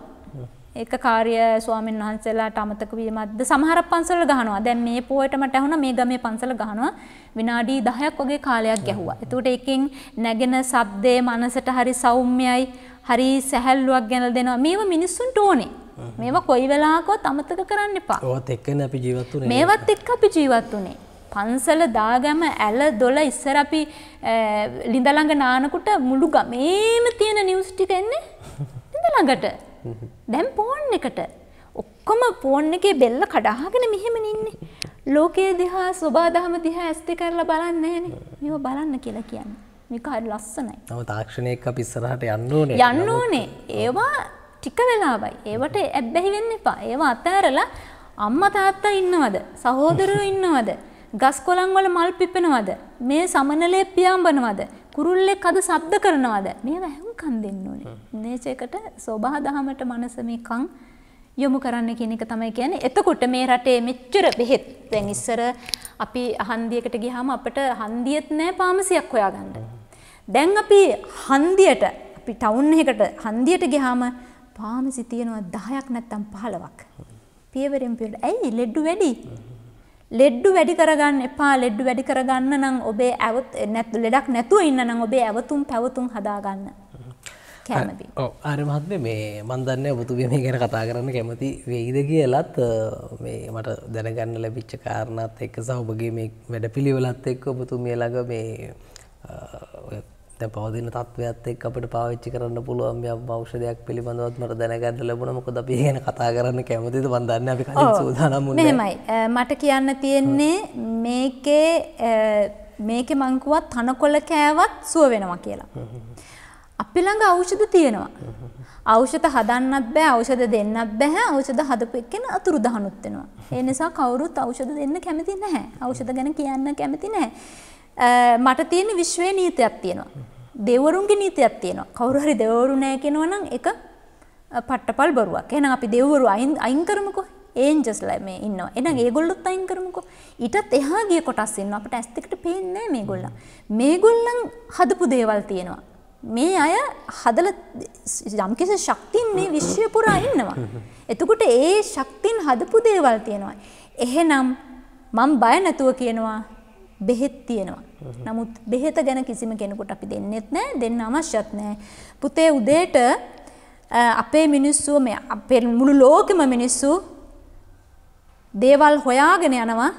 ඒක කාර්ය ස්වාමීන් වහන්සේලාට අමතක වීමක්ද සමහර පන්සල ගහනවා. දැන් මේ පොයට මට ඇහුණා මේ ගමේ පන්සල ගහනවා විනාඩි 10ක් වගේ කාලයක් ගැහුවා. එතකොට ඒකෙන් නැගෙන ශබ්දේ මනසට හරි සෞම්‍යයි, හරි සැහැල්ලුවක් ගෙනල් දෙනවා. මේව මිනිස්සුන්ට ඕනේ. මේව කොයි වෙලාවකවත් අමතක කරන්න එපා. ඔවත් එක්කනේ අපි ජීවත් වුනේ. මේවත් එක්ක අපි ජීවත් වුනේ. පන්සල දාගම ඇල දොල ඉස්සර අපි ලිඳ ළඟ නානකොට මුළු ගමේම තියෙන නිවුස් ටික එන්නේ ලිඳ ළඟට. දැම් පෝන් එකට ඔක්කොම පෝන් එකේ බෙල්ල කඩාගෙන මෙහෙම ඉන්නේ. ලෝකයේ දිහා සබා දහම දිහා ඇස් දෙක කරලා බලන්නේ නැහනේ. මේව බලන්න කියලා කියන්නේ. මේක හරි ලස්සනයි. තම තාක්ෂණයේ එක්ක අපි ඉස්සරහට යන්න ඕනේ. යන්න ඕනේ. ඒවා ටික වෙලාවයි. ඒවට ඇබ්බැහි වෙන්න එපා. ඒවා අතහැරලා අම්මා තාත්තා ඉන්නවද? සහෝදරයෝ ඉන්නවද? ගස් කොළන් වල මල් පිපෙනවද? මේ සමනලේ පියාඹනවද? කුරුල්ලෙක් අද ශබ්ද කරනවාද? මේව ඇහුම්කන් දෙන්න ඕනේ. දේශයකට සෝභා දහමට මනස මේකන් යොමු කරන්න කියන එක තමයි කියන්නේ. එතකොට මේ රටේ මෙච්චර බෙහෙත් දැන් ඉස්සර අපි හන්දියකට ගියාම අපිට හන්දියෙත් නෑ පාමසියක් හොයාගන්න. දැන් අපි හන්දියට අපි ටවුන් එකකට හන්දියට ගියාම පාමසි තියෙනවා 10ක් නැත්තම් 15ක්. පියවරෙන් පියවර. ඇයි ලෙඩ වැඩි? ලෙඩ්ඩු වැඩි කරගන්න එපා ලෙඩ්ඩු වැඩි කරගන්න නම් ඔබේ ඇවත් නැත්තු ලෙඩක් නැතුව ඉන්න නම් ඔබේ ඇවතුම් පැවතුම් හදාගන්න කැමති අරමත්ම මේ මන්දන්න බුතුබිය මේ ගැන කතා කරන්න කැමති වෙයිද කියලත් මේ මට දැනගන්න ලැබිච්ච කාරණත් එක්ක සහ ඔබගේ මේ වැඩ පිළිවෙලත් එක්ක ඔබතු මේලග මේ ද පවදින තත්වත් එක් අපට පාවිච්චි කරන්න පුළුවන් යම් ෞෂධයක් පිළිබඳවත් මට දැනගන්න ලැබුණ මොකද අපි ගැන කතා කරන්න කැමතිද බඳන්න අපි සූදානම් මෙහෙමයි මට කියන්න තියෙන්නේ මේකේ මේක මංකුවත් තනකොළ කෑවත් සුව වෙනවා කියලා. අපි ළඟ ඖෂධ තියෙනවා. ඖෂධ හදන්නත් බෑ ඖෂධ දෙන්නත් බෑ ඖෂධ හදපු එක්කෙන අතුරු දහනුත් වෙනවා. ඒ නිසා කවුරුත් ඖෂධ දෙන්න කැමති නැහැ. ඖෂධ ගැන කියන්න කැමති නැහැ. මට තියෙන විශ්වය නීතියක් තියෙනවා. දෙවරුන්ගේ නීතියක් තියෙනවා. කවුරු හරි දෙවරු නෑ කියනවා නම් එක පට්ටපල් බොරුවක්. එහෙනම් අපි දෙවරු අයින් අයින් කරමුකෝ. ඒන්ජස්ලා මේ ඉන්නවා. එහෙනම් ඒගොල්ලොත් අයින් කරමුකෝ. ඊටත් එහා ගිය කොටස් ඉන්නවා. අපිට ඇස් දෙකට පේන්නේ නැහැ මේගොල්ලන්. මේගොල්ලන් හදපු දේවල් තියෙනවා. මේ අය හදල යම්කිසි ශක්තින් මේ විශ්වය පුරා ඉන්නවා. එතකොට ඒ ශක්තින් හදපු දේවල් තියෙනවා. එහෙනම් මම බය නැතුව කියනවා බෙහෙත් තියෙනවා. නමුත් බෙහෙත ගැන කිසිම කෙනෙකුට අපි දෙන්නෙත් නෑ දෙන්න අවශ්‍යත් නෑ. පුතේ උදේට අපේ මිනිස්සු මේ අපේ මුළු ලෝකෙම මිනිස්සු දේවල් හොයාගෙන යනවා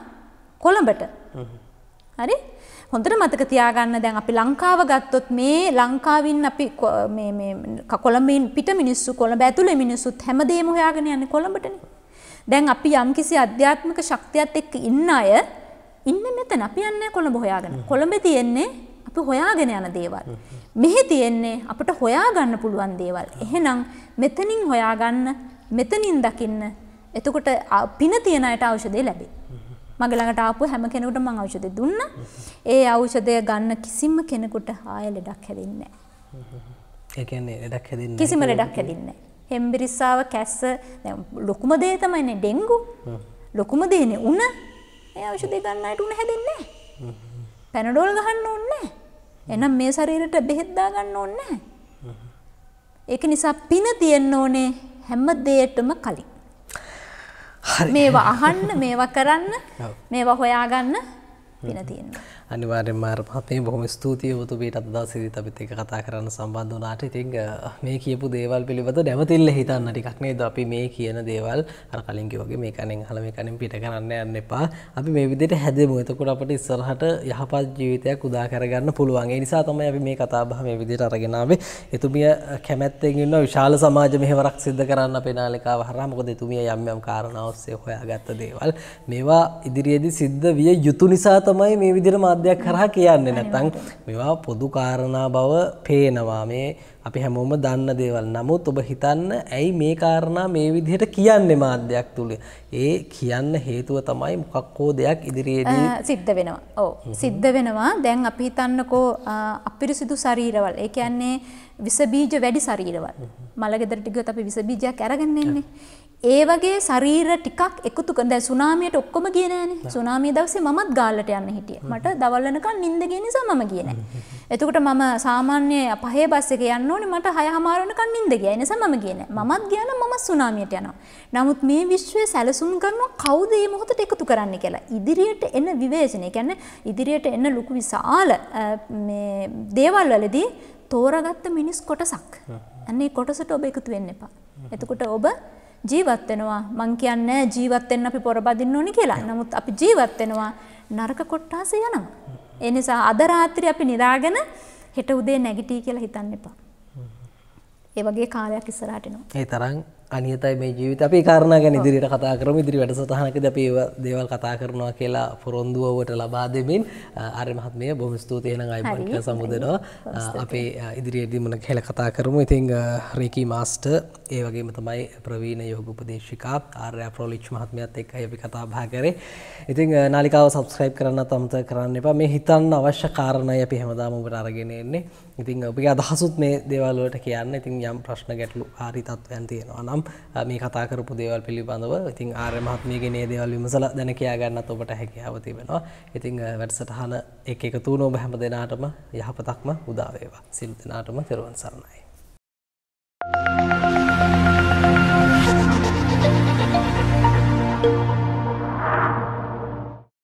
කොළඹට. හරි? හොඳට මතක තියාගන්න දැන් අපි ලංකාව ගත්තොත් මේ ලංකාවින් අපි මේ මේ කොළඹින් පිට මිනිස්සු කොළඹ ඇතුලේ මිනිස්සුත් හැමදේම හොයාගෙන යන්නේ කොළඹටනේ. දැන් අපි යම්කිසි අධ්‍යාත්මික ශක්තියත් එක්ක ඉන්න අය ඉන්න මෙතන අපි යන්නේ කොළඹ හොයාගෙන. කොළඹ තියෙන්නේ අපි හොයාගෙන යන දේවල්. මෙහි තියෙන්නේ අපිට හොයාගන්න පුළුවන් දේවල්. එහෙනම් මෙතනින් හොයාගන්න, මෙතනින් දකින්න. එතකොට පින තියන අයට ඖෂධය ලැබේ. මගේ ළඟට ආපු හැම කෙනෙකුටම මම ඖෂධය දුන්නා. ඒ ඖෂධය ගන්න කිසිම කෙනෙකුට ආයෙ ලෙඩක් හැදෙන්නේ නැහැ. ඒ කියන්නේ ලෙඩක් හැදෙන්නේ නැහැ. කිසිම ලෙඩක් හැදෙන්නේ නැහැ. හෙම්බිරිස්සාව කැස්ස ලොකුම දේ තමයිනේ ඩෙන්ගු. ලොකුම දේනේ උණ ඒ ඖෂධය ගන්නට උණ හැදෙන්නේ නැහැ. පැනඩෝල් ගහන්න ඕනේ නැහැ. එහෙනම් මේ ශරීරයට බෙහෙත් දා ගන්න ඕනේ නැහැ. ඒක නිසා පින තියෙන්න ඕනේ හැම දෙයකටම කලින්. හරි. මේවා අහන්න, මේවා කරන්න, මේවා හොයාගන්න පින තියෙනවා. අනිවාර්යෙන් මාර මහත්මේ බොහොම ස්තුතියි ඔබතුමීට අද දවසේදීත් අපිත් එක්ක කතා කරන්න සම්බන්ධ වුණාට. ඉතින් මේ කියපු දේවල් පිළිබඳ නැවතිල්ල හිතන්න ටිකක් නේද අපි මේ කියන දේවල් අර කලින් කිව්වාගේ මේ කණෙන් අහලා මේ කණෙන් පිට කරන්න යන්න එපා. අපි මේ විදිහට හැදෙමු. එතකොට අපිට ඉස්සරහට යහපත් ජීවිතයක් උදා කරගන්න පුළුවන්. ඒ නිසා තමයි අපි මේ කතාබහ මේ විදිහට අරගෙන ආවේ. එතුමිය කැමැත්තෙන් ඉන්නවා විශාල සමාජ මෙහෙවරක් සිද්ධ කරන්න අපේ නාලිකාව හරහා. මොකද එතුමිය යම් යම් කාරණා ඔස්සේ හොයාගත්ත දේවල්. මේවා ඉදිරියේදී සිද්ධ විය යුතු නිසා තමයි මේ විදිහට මාධ්‍යයක් කරා කියන්නේ නැත්නම් මේවා පොදු කාරණා බව පේනවා මේ අපි හැමෝම දන්න දේවල්. නමුත් ඔබ හිතන්න ඇයි මේ කාරණා මේ විදිහට කියන්නේ මාධ්‍යයක් තුල. ඒ කියන්න හේතුව තමයි මොකක් හෝ දෙයක් ඉදිරියේදී සිද්ධ වෙනවා. ඔව්. සිද්ධ වෙනවා. දැන් අපි හිතන්නකෝ අපිරිසිදු ශරීරවල. ඒ කියන්නේ විස බීජ වැඩි ශරීරවල. මලගෙදරට ගියොත් අපි විස බීජයක් අරගෙන එන්නේ. ඒ වගේ ශරීර ටිකක් එකතු කර දැන් සුනාමියට ඔක්කොම ගියේ නෑනේ. සුනාමිය දවසේ මමත් ගාල්ලට යන්න හිටියේ. මට දවල් වෙනකන් නිින්ද ගිය නිසා මම ගියේ නෑ. එතකොට මම සාමාන්‍ය පහේ බස් එකේ යන්න ඕනේ මට 6:00 වෙනකන් නිින්ද ගියා. ඒ නිසා මම ගියේ නෑ. මමත් ගියා නම් මමත් සුනාමියට යනවා. නමුත් මේ විශ්වය සැලසුම් කරන කවුද මේ මොහොතට එකතු කරන්නේ කියලා. ඉදිරියට එන විවේචනය කියන්නේ ඉදිරියට එන ලොකු විශාල මේ දේවල් වලදී තෝරාගත්ත මිනිස් කොටසක්. අන්න ඒ කොටසට ඔබ එකතු වෙන්න එපා. එතකොට ඔබ ජීවත් වෙනවා. මං කියන්නේ ජීවත් වෙන්න අපි පොර බදින්න ඕනේ කියලා. නමුත් අපි ජීවත් වෙනවා නරක කොට්ටාස යනවා. ඒ නිසා අද රාත්‍රියේ අපි නිදාගෙන හෙට උදේ නැගිටී කියලා හිතන්න එපා. ඒ වගේ කාලයක් ඉස්සරහට එනවා. ඒ තරම් අනියතයි මේ ජීවිත අපි කාරණ ගැන ඉදිරිට කතා කරම ඉදිරි වැඩසටහනකද අපි දේවල් කතා කරනවා කියලා පොරොන්දුවවට ලබා දෙමින් අර මහත්මය බොහොම ස්තුතියන අයිමක සමුදනවා අපේ ඉදිරියේදීමන හෙල කතා කරමු ඉතිං රේකී මාස්ට ඒ වගේම තමයි ප්‍රවීණ යෝග උපදේශිකා ආර්ය ප්‍රෝලිච් මහත්මයත් එක් අපි කතා භා කරේ ඉතිං නාලිකාව සබස්ක්‍රයිබ් කරන්න තමත කරන්න එපා මේ හිතන්න අවශ්‍ය කාරණය අපි හැමදාම ඔබට අරගෙන එන්නේ ඉතින් ඔබගේ අදහසුත් මේ දේවල්ලට කියන්න ඉතින් යම් ප්‍රශ්න ගැටලු ආරිතත්වයන් තියෙනවා නම් මේ කතාකරපු දේවල් පිළිබඳව ඉතින් ආර්ය මහත්මියගේ නේ දේවල් විමසලා දැන කියා ගන්නත් ඔබට හැකියාව තිබෙනවා. ඉතින් වැඩසටහන එක එකතු වුණ ඔබ හැම දෙනාටම යහපතක්ම උදා වේවා. සියලු දෙනාටම තෙරුවන් සරණයි. Thank you.